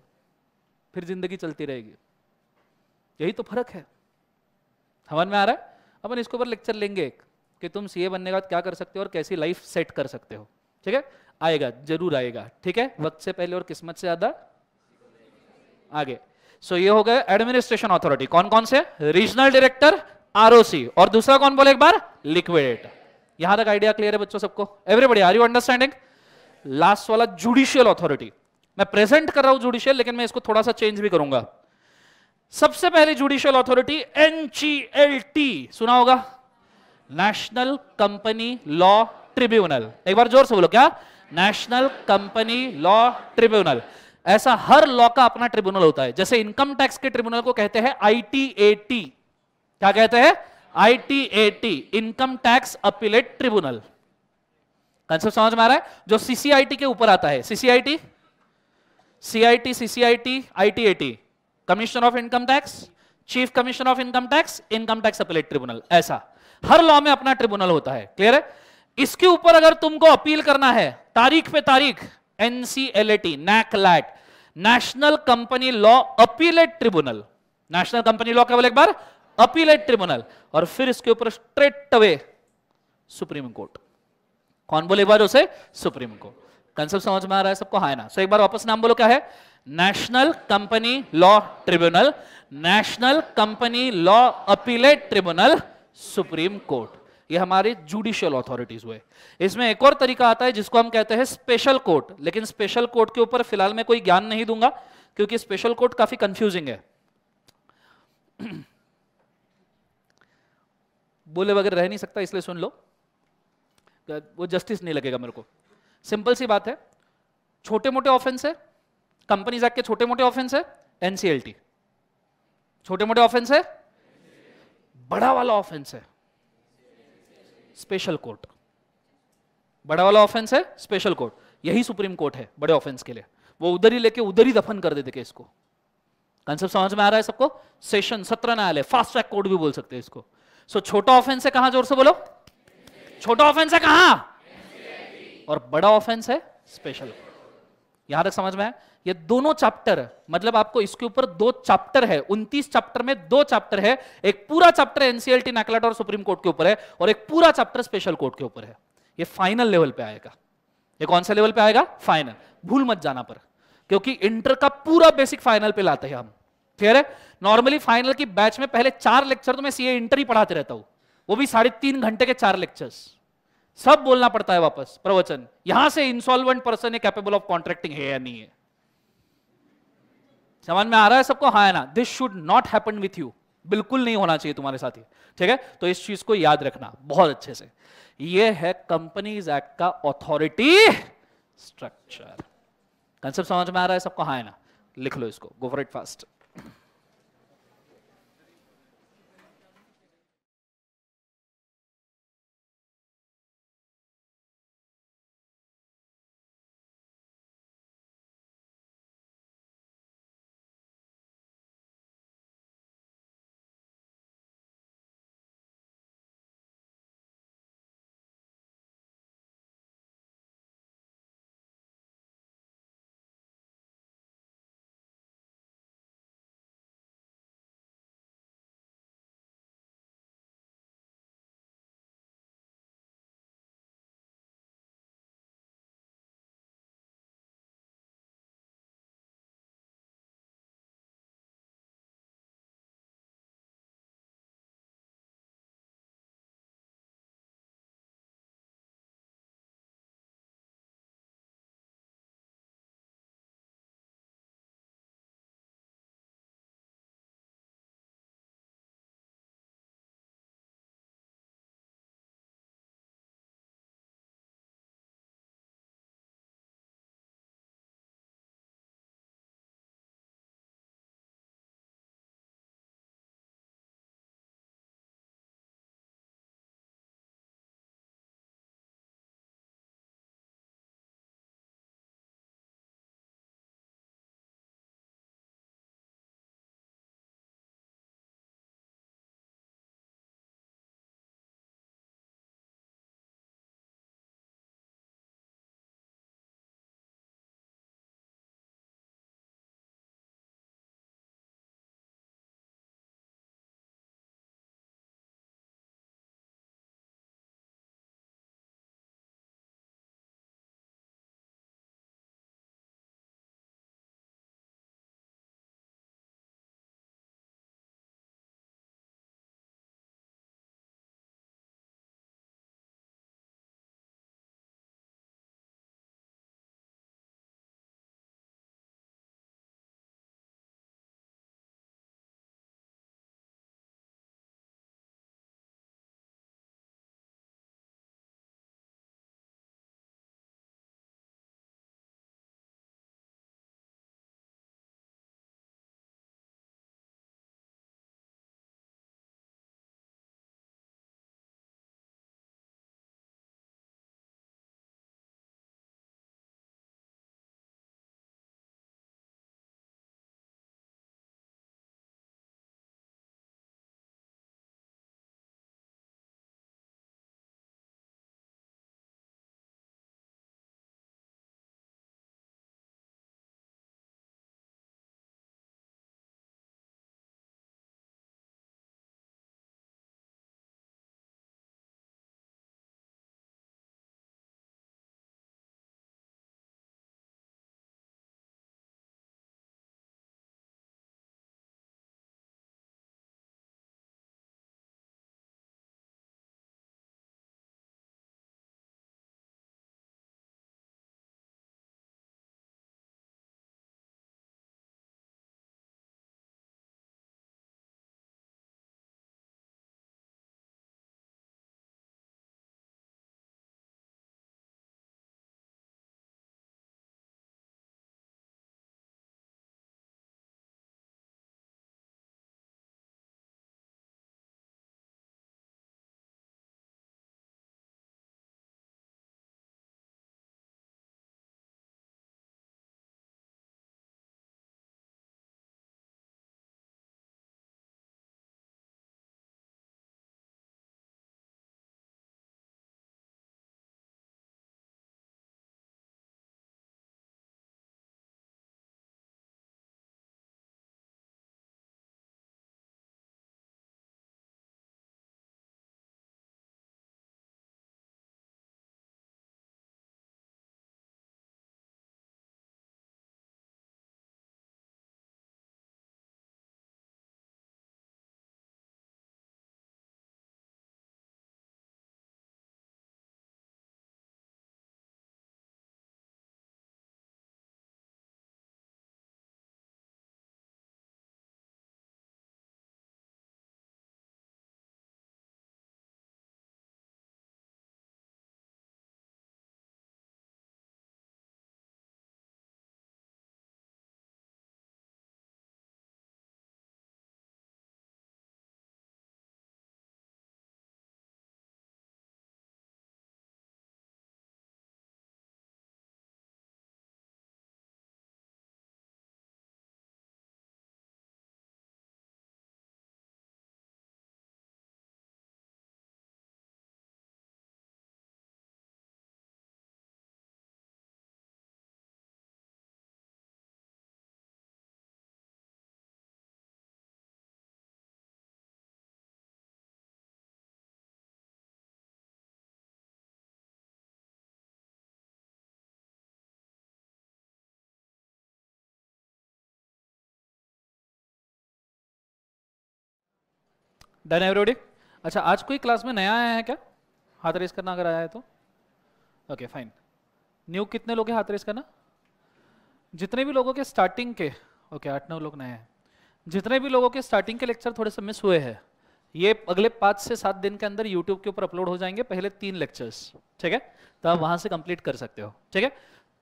फिर जिंदगी चलती रहेगी यही तो फर्क है समझ में आ रहा है अपन इसके ऊपर लेक्चर लेंगे एक कि तुम सीए बनने का क्या कर सकते हो और कैसी लाइफ सेट कर सकते हो ठीक है आएगा जरूर आएगा ठीक है वक्त से पहले और किस्मत से ज्यादा आगे सो so, ये हो गया एडमिनिस्ट्रेशन अथॉरिटी कौन कौन से रीजनल डायरेक्टर आरओसी और दूसरा कौन बोले एक बार लिक्विडेटर यहां तक आइडिया क्लियर है बच्चों सबको everybody are you understanding last वाला जुडिशियल अथॉरिटी मैं प्रेजेंट कर रहा हूं जुडिशियल लेकिन मैं इसको थोड़ा सा चेंज भी करूंगा सबसे पहली जुडिशियल अथॉरिटी एनसीएलटी सुना होगा नेशनल कंपनी लॉ ट्रिब्यूनल एक बार जोर से बोलो क्या नेशनल कंपनी लॉ ट्रिब्यूनल ऐसा हर लॉ का अपना ट्रिब्यूनल होता है जैसे इनकम टैक्स के ट्रिब्यूनल को कहते हैं आईटीएटी क्या कहते हैं ITAT income tax appellate tribunal concept समझ में आ रहा है जो सीसीआईटी के ऊपर आता है CCIT CIT CCIT ITAT commission of income tax chief commission of income tax income tax appellate tribunal ऐसा हर लॉ में अपना ट्रिब्यूनल होता है क्लियर है इसके ऊपर अगर तुमको अपील करना है तारीख पे तारीख NCLAT NCLAT national company law appellate tribunal national company law केवल एक बार अपीलेट ट्रिब्यूनल और फिर इसके ऊपर स्ट्रेट अवे सुप्रीम कोर्ट कौन बोले एक बार उसे सुप्रीम कोर्ट कंसेप्ट समझ में आ रहा है सबको हाँ ना सो एक बार वापस नाम बोलो क्या है national company law tribunal national company law appellate tribunal supreme court ये हमारे जुडिशियल अथॉरिटीज हुए इसमें एक और तरीका आता है जिसको हम कहते हैं स्पेशल कोर्ट लेकिन स्पेशल कोर्ट के ऊपर फिलहाल मैं कोई ज्ञान नहीं दूंगा क्योंकि स्पेशल कोर्ट काफी कंफ्यूजिंग है बोले वगैरह रह नहीं सकता इसलिए सुन लो वो जस्टिस नहीं लगेगा मेरे को सिंपल सी बात है छोटे मोटे ऑफेंस है कंपनीज एक्ट के छोटे मोटे ऑफेंस है एनसीएलटी छोटे मोटे ऑफेंस है बड़ा वाला ऑफेंस है स्पेशल कोर्ट बड़ा वाला ऑफेंस है स्पेशल कोर्ट यही सुप्रीम कोर्ट है बड़े ऑफेंस के लिए वो उधर ही लेके उधर ही दफन कर देते केस को कंसेप्ट समझ में आ रहा है सबको सेशन सत्र न्यायालय फास्ट ट्रैक कोर्ट भी बोल सकते हैं इसको सो छोटा ऑफेंस है कहां जोर से बोलो छोटा ऑफेंस है कहां और बड़ा ऑफेंस है स्पेशल यहां तक समझ में है ये दोनों चैप्टर मतलब आपको इसके ऊपर दो चैप्टर है उनतीस चैप्टर में दो चैप्टर है एक पूरा चैप्टर एनसीएलटी नकलट और सुप्रीम कोर्ट के ऊपर है और एक पूरा चैप्टर स्पेशल कोर्ट के ऊपर है ये फाइनल लेवल पे आएगा ये कौन सा लेवल पे आएगा फाइनल भूल मत जाना पर क्योंकि इंटर का पूरा बेसिक फाइनल पे लाते हैं हम क्लियर है नॉर्मली फाइनल की बैच में पहले चार लेक्चर तो मैं सीए इंटर ही पढ़ाते रहता हूं वो भी साढ़े तीन घंटे के चार लेक्चर्स सब बोलना पड़ता है वापस प्रवचन यहां से इंसॉल्वेंट पर्सन है कैपेबल ऑफ कॉन्ट्रैक्टिंग है या नहीं है समझ में आ रहा है सबको हाँ है ना this should not happen with you बिल्कुल नहीं होना चाहिए तुम्हारे साथ ही ठीक है तो इस चीज को याद रखना बहुत अच्छे से ये है कंपनीज एक्ट का अथॉरिटी स्ट्रक्चर कंसेप्ट समझ में आ रहा है सबको हाँ है ना लिख लो इसको go for it fast done everybody अच्छा आज कोई क्लास में नया आया है क्या हाथ रेस करना अगर आया है तो ओके फाइन न्यू कितने लोग हाथ रेस करना जितने भी लोगों के स्टार्टिंग के ओके आठ नौ लोग नए हैं जितने भी लोगों के स्टार्टिंग के लेक्चर थोड़े से मिस हुए हैं ये अगले पाँच से सात दिन के अंदर यूट्यूब के ऊपर अपलोड हो जाएंगे पहले तीन लेक्चर्स ठीक है तो आप hmm. वहां से कंप्लीट कर सकते हो ठीक है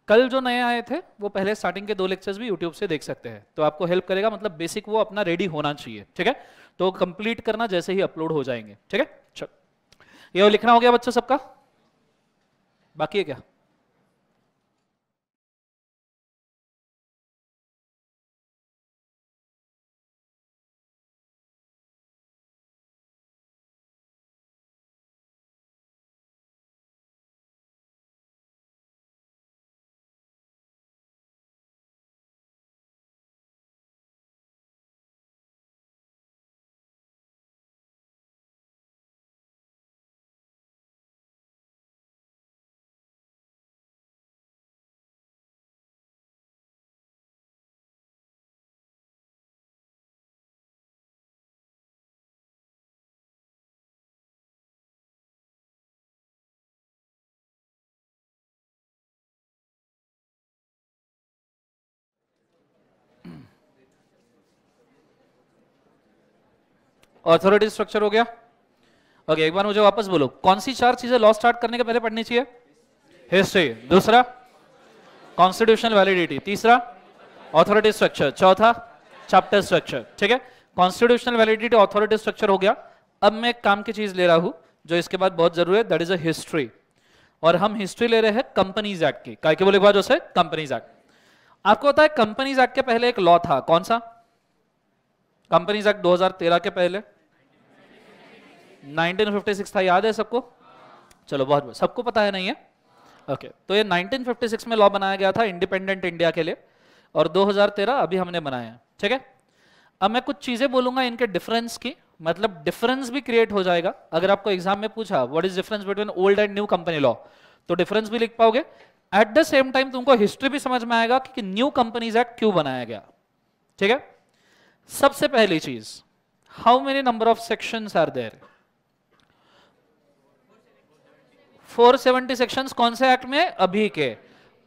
कल जो नए आए थे वो पहले स्टार्टिंग के दो लेक्चर्स भी यूट्यूब से देख सकते हैं तो आपको हेल्प करेगा मतलब बेसिक वो अपना रेडी होना चाहिए ठीक है तो कंप्लीट करना जैसे ही अपलोड हो जाएंगे ठीक है चलो ये लिखना हो गया बच्चों सबका बाकी है क्या ऑथोरिटी स्ट्रक्चर हो गया ओके एक बार मुझे वापस बोलो कौन सी चार चीजें लॉ स्टार्ट करने के पहले पढ़नी चाहिए हिस्ट्री दूसरा कॉन्स्टिट्यूशनल वैलिडिटी तीसरा ऑथोरिटी स्ट्रक्चर चौथा चैप्टर स्ट्रक्चर ठीक है कॉन्स्टिट्यूशनल वैलिडिटी ऑथोरिटी स्ट्रक्चर हो गया अब मैं एक काम की चीज ले रहा हूं जो इसके बाद बहुत जरूरी है दैट इज अ हिस्ट्री और हम हिस्ट्री ले रहे हैं कंपनीज एक्ट की क्या बोले बात उसे कंपनीज एक्ट आपको पता है कंपनीज एक्ट के पहले एक लॉ था कौन सा कंपनीज एक्ट 2013 के पहले 1956 था याद है सबको चलो बहुत बहुत सबको पता है नहीं है ओके okay, तो ये 1956 में लॉ बनाया गया था इंडिपेंडेंट इंडिया के लिए और 2013 अभी हमने बनाया है ठीक है अब मैं कुछ चीज़ें बोलूंगा इनके डिफरेंस की मतलब डिफरेंस भी क्रिएट हो जाएगा अगर आपको एग्जाम में पूछा what is difference between old and new company law तो डिफरेंस भी लिख पाओगे एट द सेम टाइम तुमको हिस्ट्री भी समझ में आएगा कि न्यू कंपनीज एक्ट क्यों बनाया गया ठीक है सबसे पहली चीज how many number of section are there 470 sections कौन से एक्ट में अभी के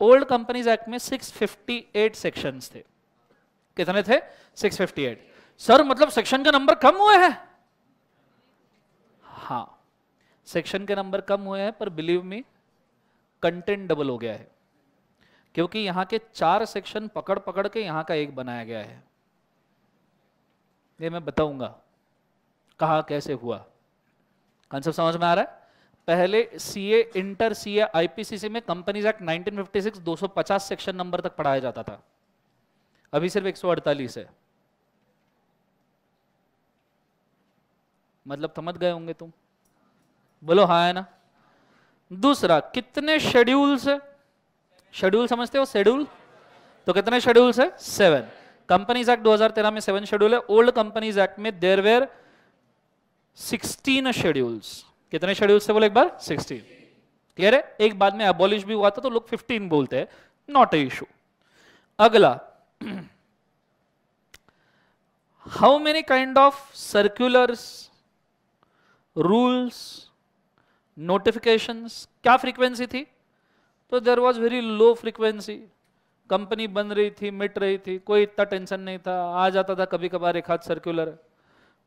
ओल्ड कंपनीज एक्ट में 658 सेक्शंस थे कितने थे 658 सर मतलब सेक्शन के नंबर कम हुए हैं हाँ सेक्शन के नंबर कम हुए हैं पर बिलीव मी कंटेंट डबल हो गया है क्योंकि यहां के चार सेक्शन पकड़ पकड़ के यहां का एक बनाया गया है ये मैं बताऊंगा कहा कैसे हुआ कंसेप्ट समझ में आ रहा है पहले सीए इंटर सीए आईपीसीसी में कंपनीज एक्ट 1956 250 सेक्शन नंबर तक पढ़ाया जाता था अभी सिर्फ 148 है मतलब समझ गए होंगे तुम बोलो हा है ना दूसरा कितने शेड्यूल्स है शेड्यूल समझते हो शेड्यूल तो कितने शेड्यूल्स है सेवन कंपनीज एक्ट 2013 में सेवन शेड्यूल है ओल्ड कंपनीज एक्ट में देर वेर सिक्सटीन शेड्यूल्स कितने शेड्यूल से बोले एक बार सिक्सटीन क्लियर है एक बाद में अबॉलिश भी हुआ था तो लोग फिफ्टीन बोलते हैं नॉट ए इशू अगला how many kind of circulars rules notification क्या फ्रीक्वेंसी थी तो there was very low frequency company बन रही थी मिट रही थी कोई इतना टेंशन नहीं था आ जाता था कभी कभार एक हाथ सर्कुलर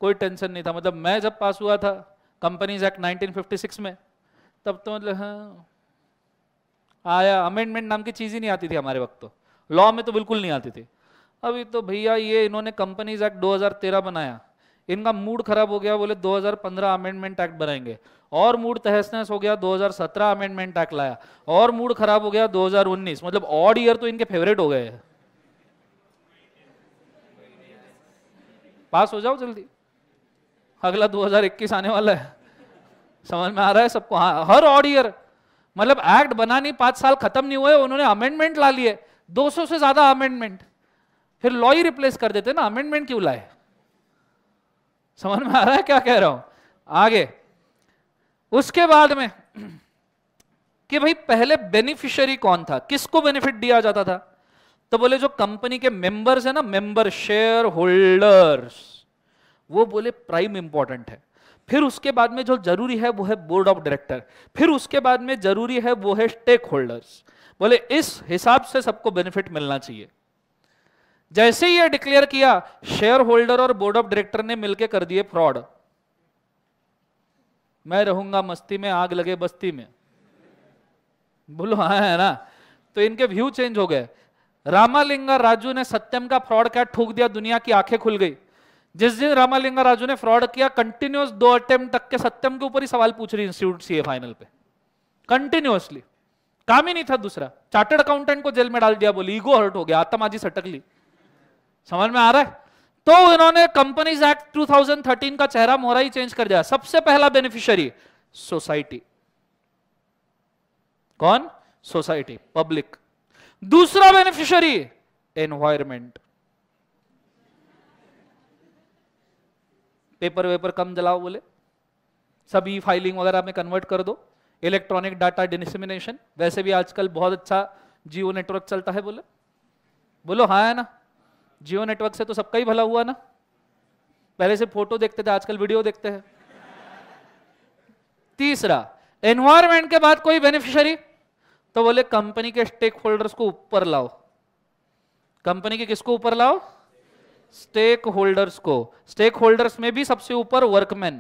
कोई टेंशन नहीं था मतलब मैं जब पास हुआ था कंपनीज एक्ट 1956 में तब तो मतलब हाँ आया अमेंडमेंट नाम की चीज़ ही नहीं आती थी हमारे वक्त तो लॉ में तो बिल्कुल नहीं आती थी अभी तो भैया ये इन्होंने कंपनीज एक्ट 2013 बनाया इनका मूड खराब हो गया बोले 2015 अमेंडमेंट एक्ट बनाएंगे और मूड तहस नहस हो गया 2017 अमेंडमेंट एक्ट लाया और मूड खराब हो गया 2019 मतलब ऑड ईयर तो इनके फेवरेट हो गए पास हो जाओ जल्दी अगला 2021 आने वाला है समझ में आ रहा है सबको हाँ हर ऑड ईयर मतलब एक्ट बना नहीं पांच साल खत्म नहीं हुए उन्होंने अमेंडमेंट ला लिए 200 से ज्यादा अमेंडमेंट फिर लॉ ही रिप्लेस कर देते ना अमेंडमेंट क्यों लाए समझ में आ रहा है क्या कह रहा हूं आगे उसके बाद में कि भाई पहले बेनिफिशियरी कौन था किसको बेनिफिट दिया जाता था तो बोले जो कंपनी के मेंबर्स है ना मेंबर शेयर होल्डर्स वो बोले प्राइम इंपॉर्टेंट है फिर उसके बाद में जो जरूरी है वो है बोर्ड ऑफ डायरेक्टर फिर उसके बाद में जरूरी है वो है स्टेक होल्डर्स बोले इस हिसाब से सबको बेनिफिट मिलना चाहिए जैसे ही यह डिक्लेयर किया शेयर होल्डर और बोर्ड ऑफ डायरेक्टर ने मिलकर कर दिए फ्रॉड मैं रहूंगा मस्ती में आग लगे बस्ती में बोलो हाँ है ना तो इनके व्यू चेंज हो गए रामालिंगा राजू ने सत्यम का फ्रॉड क्या ठूक दिया दुनिया की आंखें खुल गई जिस दिन रामालिंगा राजू ने फ्रॉड किया कंटिन्यूस दो अटेम्प्ट तक के सत्यम के ऊपर ही सवाल पूछ रही इंस्टीट्यूट सीए फाइनल पे कंटिन्यूसली काम ही नहीं था दूसरा चार्टर्ड अकाउंटेंट को जेल में डाल दिया बोली ईगो हर्ट हो गया आतमाजी सटक ली समझ में आ रहा है तो इन्होंने कंपनीज एक्ट 2013 का चेहरा मोहरा ही चेंज कर दिया सबसे पहला बेनिफिशियरी सोसाइटी कौन सोसाइटी पब्लिक दूसरा बेनिफिशियरी एनवायरमेंट पेपर वेपर कम जलाओ बोले सभी फाइलिंग वगैरह में कन्वर्ट कर दो इलेक्ट्रॉनिक डाटा डिसमिनेशन वैसे भी आजकल बहुत अच्छा जियो नेटवर्क चलता है बोले बोलो हाँ है ना जियो नेटवर्क से तो सबका ही भला हुआ ना पहले से फोटो देखते थे आजकल वीडियो देखते हैं तीसरा एनवायरमेंट के बाद कोई बेनिफिशियरी तो बोले कंपनी के स्टेक होल्डर्स को ऊपर लाओ कंपनी के किसको ऊपर लाओ स्टेक होल्डर्स को स्टेक होल्डर्स में भी सबसे ऊपर वर्कमैन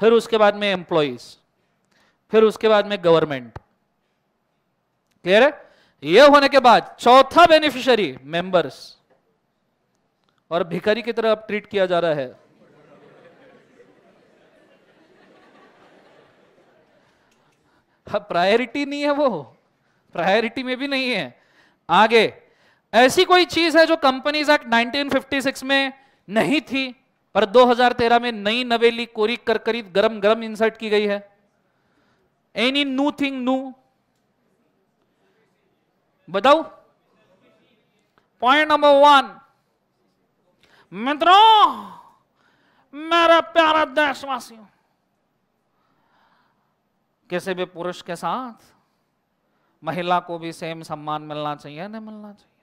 फिर उसके बाद में एम्प्लॉज फिर उसके बाद में गवर्नमेंट क्लियर है यह होने के बाद चौथा बेनिफिशियरी मेंबर्स और भिखारी की तरह अब ट्रीट किया जा रहा है प्रायोरिटी नहीं है वो प्रायोरिटी में भी नहीं है आगे ऐसी कोई चीज है जो कंपनीज एक्ट 1956 में नहीं थी पर 2013 में नई नवेली कोरी करी गरम गरम इंसर्ट की गई है एनी न्यू थिंग न्यू बताओ पॉइंट नंबर वन मित्रों मेरा प्यारा देशवासियों किसी भी पुरुष के साथ महिला को भी सेम सम्मान मिलना चाहिए नहीं मिलना चाहिए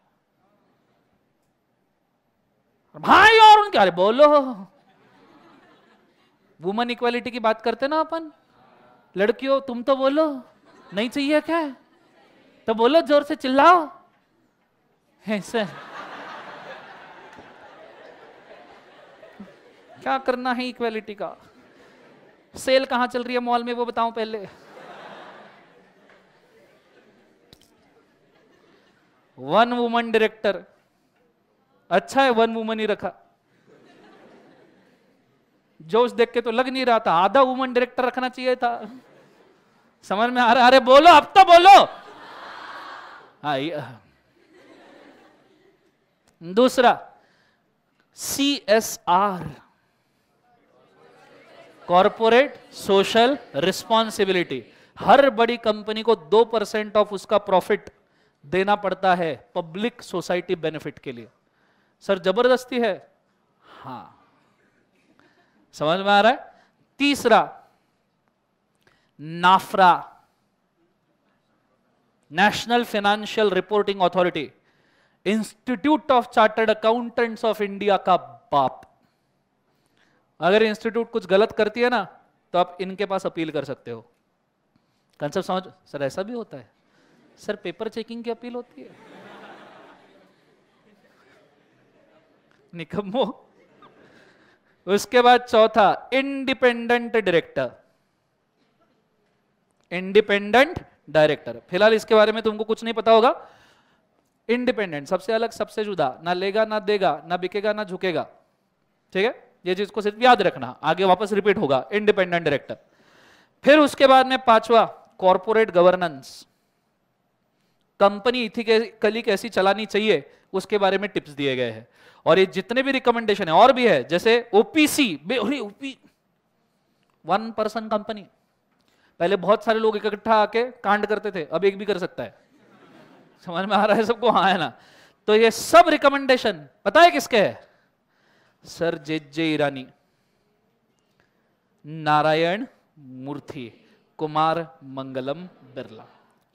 भाई और उनके अरे बोलो वुमन इक्वालिटी की बात करते ना अपन लड़कियों तुम तो बोलो नहीं चाहिए क्या तो बोलो जोर से चिल्लाओ ऐसे क्या करना है इक्वालिटी का सेल कहां चल रही है मॉल में वो बताऊं पहले वन वुमन डायरेक्टर अच्छा है वन वुमन ही रखा जोश देख के तो लग नहीं रहा था आधा वुमन डायरेक्टर रखना चाहिए था समझ में आ रहा अरे बोलो अब तो बोलो हाँ, हाँ। दूसरा C S R corporate social responsibility हर बड़ी कंपनी को दो परसेंट ऑफ उसका प्रॉफिट देना पड़ता है पब्लिक सोसाइटी बेनिफिट के लिए सर जबरदस्ती है हाँ समझ में आ रहा है तीसरा NFRA national financial reporting authority institute of chartered accountants of India का बाप अगर इंस्टीट्यूट कुछ गलत करती है ना तो आप इनके पास अपील कर सकते हो कंसेप्ट समझ सर ऐसा भी होता है सर पेपर चेकिंग की अपील होती है निकम्मो उसके बाद चौथा इंडिपेंडेंट डायरेक्टर इंडिपेंडेंट डायरेक्टर फिलहाल इसके बारे में तुमको कुछ नहीं पता होगा इंडिपेंडेंट सबसे अलग सबसे जुदा ना लेगा ना देगा ना बिकेगा ना झुकेगा ठीक है ये चीज को सिर्फ याद रखना आगे वापस रिपीट होगा इंडिपेंडेंट डायरेक्टर फिर उसके बाद में पांचवा कॉरपोरेट गवर्नेंस कंपनी इथिकली कैसी चलानी चाहिए उसके बारे में टिप्स दिए गए हैं और ये जितने भी रिकमेंडेशन है और भी है जैसे OPC OP one person company पहले बहुत सारे लोग इकट्ठा आके कांड करते थे अब एक भी कर सकता है समझ में आ रहा है सबको हाँ है ना तो ये सब रिकमेंडेशन पता है किसके है sir J J Irani Narayan Murthy Kumar Mangalam Birla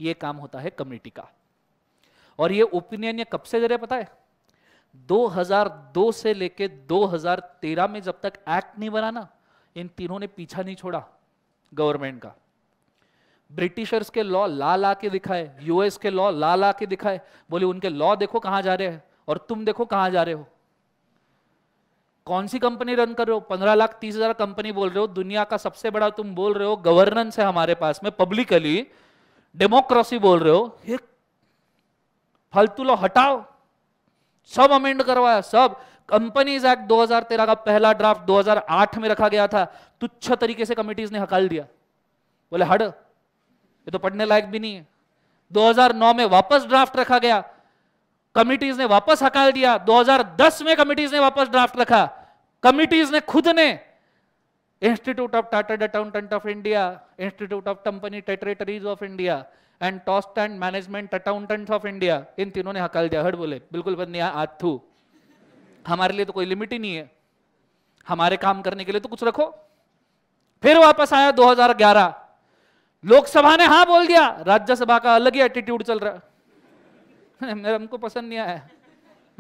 ये काम होता है कमेटी का और ये ओपिनियन ये कब से दे रहे पता है 2002 से लेके 2013 में जब तक एक्ट नहीं बना ना इन तीनों ने पीछा नहीं छोड़ा गवर्नमेंट का ब्रिटिशर्स के लॉ ला ला के दिखाए यूएस के लॉ ला ला के दिखाए बोले उनके लॉ देखो कहां जा रहे हैं और तुम देखो कहां जा रहे हो कौन सी कंपनी रन कर रहे हो पंद्रह लाख तीस हजार कंपनी बोल रहे हो दुनिया का सबसे बड़ा तुम बोल रहे हो गवर्नेंस है हमारे पास में पब्लिकली डेमोक्रेसी बोल रहे हो ये फालतू लो हटाओ सब अमेंड करवाया सब कंपनीज एक्ट 2013 का पहला ड्राफ्ट 2008 में रखा गया था तुच्छ तरीके से कमिटीज ने हकाल दिया बोले हड ये तो पढ़ने लायक भी नहीं है 2009 में वापस ड्राफ्ट रखा गया कमिटीज ने वापस हकाल दिया 2010 में कमिटीज ने वापस ड्राफ्ट रखा कमिटीज ने खुद ने Institute of Chartered Accountant of India, Institute of Company Territories of India, and cost and management accountants of India इन तीनों ने हकाल दिया हट बोले बिल्कुल बंद नहीं आथू हमारे लिए तो कोई लिमिट ही नहीं है हमारे काम करने के लिए तो कुछ रखो फिर वापस आया 2011 लोकसभा ने हां बोल दिया राज्यसभा का अलग ही एटीट्यूड चल रहा मेरा हमको पसंद नहीं आया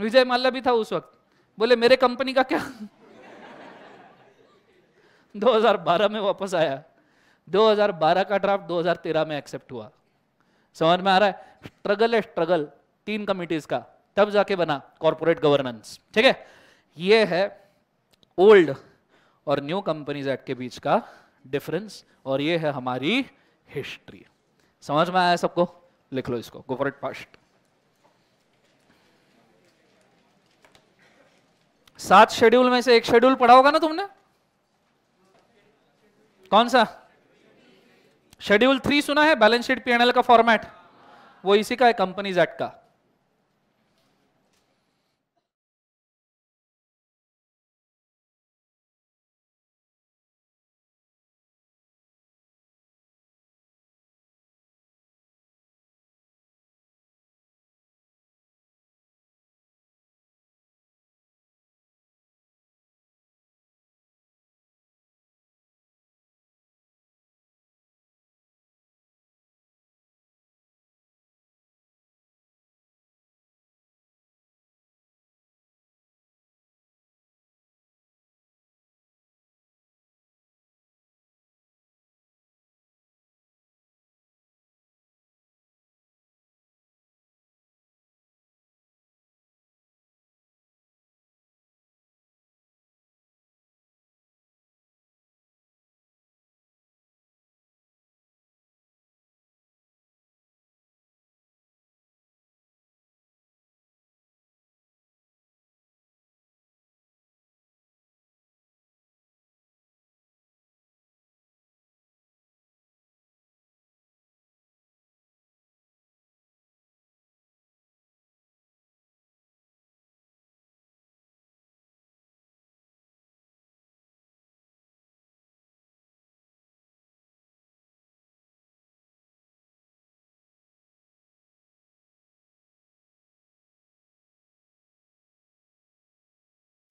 विजय माल्ला भी था उस वक्त बोले मेरे कंपनी का क्या 2012 में वापस आया 2012 का ड्राफ्ट 2013 में एक्सेप्ट हुआ समझ में आ रहा है स्ट्रगल है स्ट्रगल तीन कमिटीज का तब जाके बना कॉर्पोरेट गवर्नेंस ठीक है ये है ओल्ड और न्यू कंपनीज एक्ट के बीच का डिफरेंस और ये है हमारी हिस्ट्री समझ में आया सबको लिख लो इसको गोफरेट पास्ट सात शेड्यूल में से एक शेड्यूल पढ़ा होगा ना तुमने कौन सा शेड्यूल थ्री सुना है बैलेंस शीट पीएनएल का फॉर्मेट वो इसी का है कंपनीज एक्ट का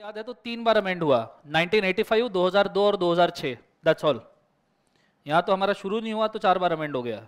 याद है तो तीन बार अमेंड हुआ 1985, 2002 और 2006 दैट्स ऑल यहां तो हमारा शुरू नहीं हुआ तो चार बार अमेंड हो गया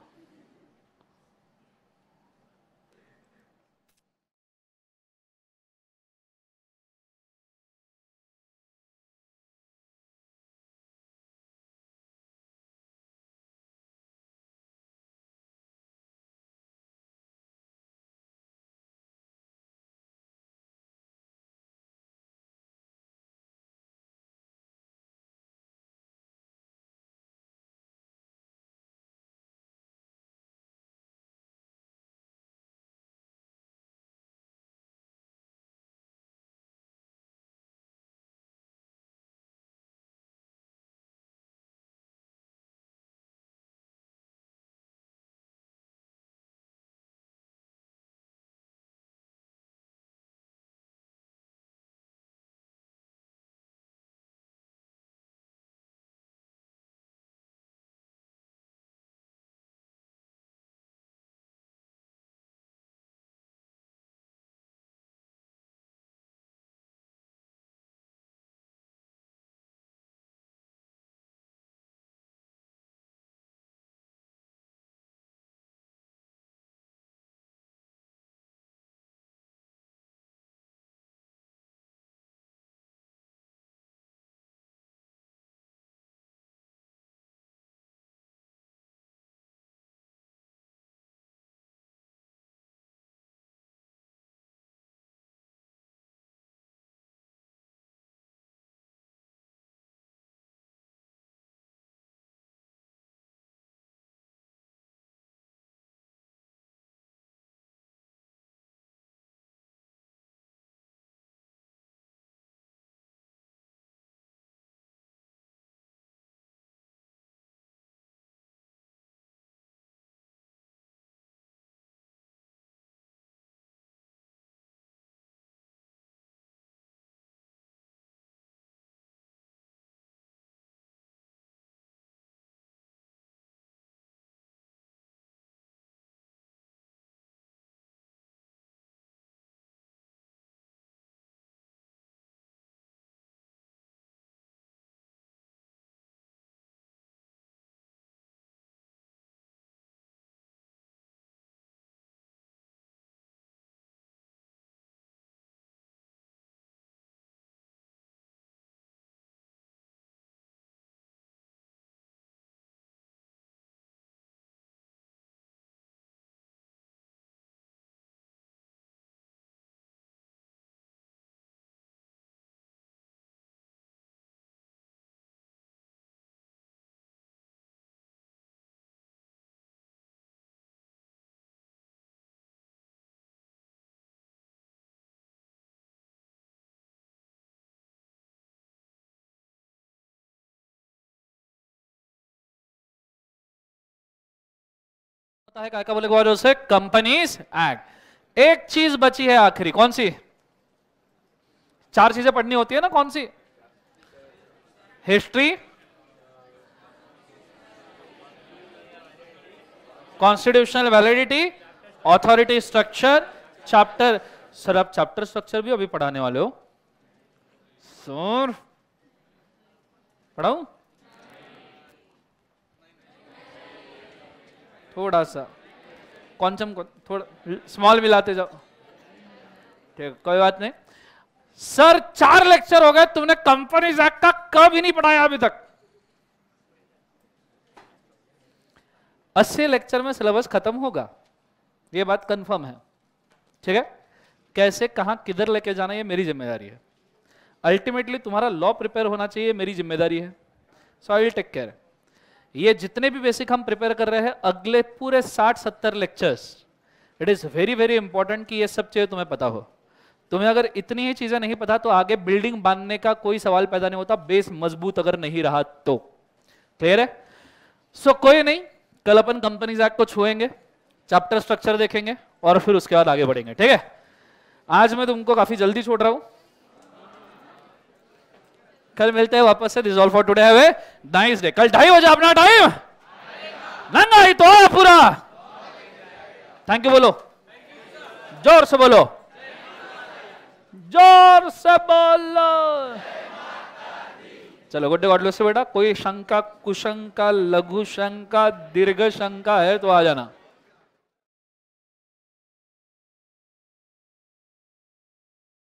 पता है क्या बोलेगा गौरव कंपनीज एक्ट एक चीज बची है आखिरी कौन सी चार चीजें पढ़नी होती है ना कौन सी history constitutional validity authority structure chapter sir आप चैप्टर स्ट्रक्चर भी अभी पढ़ाने वाले हो सर पढ़ाऊ थोड़ा सा कॉन्सम को थोड़ा स्मॉल मिलाते जाओ ठीक कोई बात नहीं सर चार लेक्चर हो गए तुमने कंपनी एक्ट का कब ही नहीं पढ़ाया अभी तक अस्सी लेक्चर में सिलेबस खत्म होगा ये बात कंफर्म है ठीक है कैसे कहा किधर लेके जाना ये मेरी जिम्मेदारी है अल्टीमेटली तुम्हारा लॉ प्रिपेयर होना चाहिए मेरी जिम्मेदारी है so I will take care ये जितने भी बेसिक हम प्रिपेयर कर रहे हैं अगले पूरे 60-70 lectures it is very very important कि ये सब चीज़ें तुम्हें पता हो तुम्हें अगर इतनी ही चीज़ें नहीं पता तो आगे बिल्डिंग बांधने का कोई सवाल पैदा नहीं होता बेस मजबूत अगर नहीं रहा तो क्लियर है सो so, कोई नहीं कल अपन कंपनीज एक्ट को छुएंगे चैप्टर स्ट्रक्चर देखेंगे और फिर उसके बाद आगे बढ़ेंगे ठीक है आज मैं तुमको काफ़ी जल्दी छोड़ रहा हूं कल मिलते हैं वापस से resolve for today have a nice day कल ढाई बजे अपना टाइम नंगा ही तो पूरा थैंक यू बोलो जोर से बोलो जोर से बोलो चलो डे गॉडलो से बेटा कोई शंका कुशंका लघु शंका दीर्घ शंका है तो आ जाना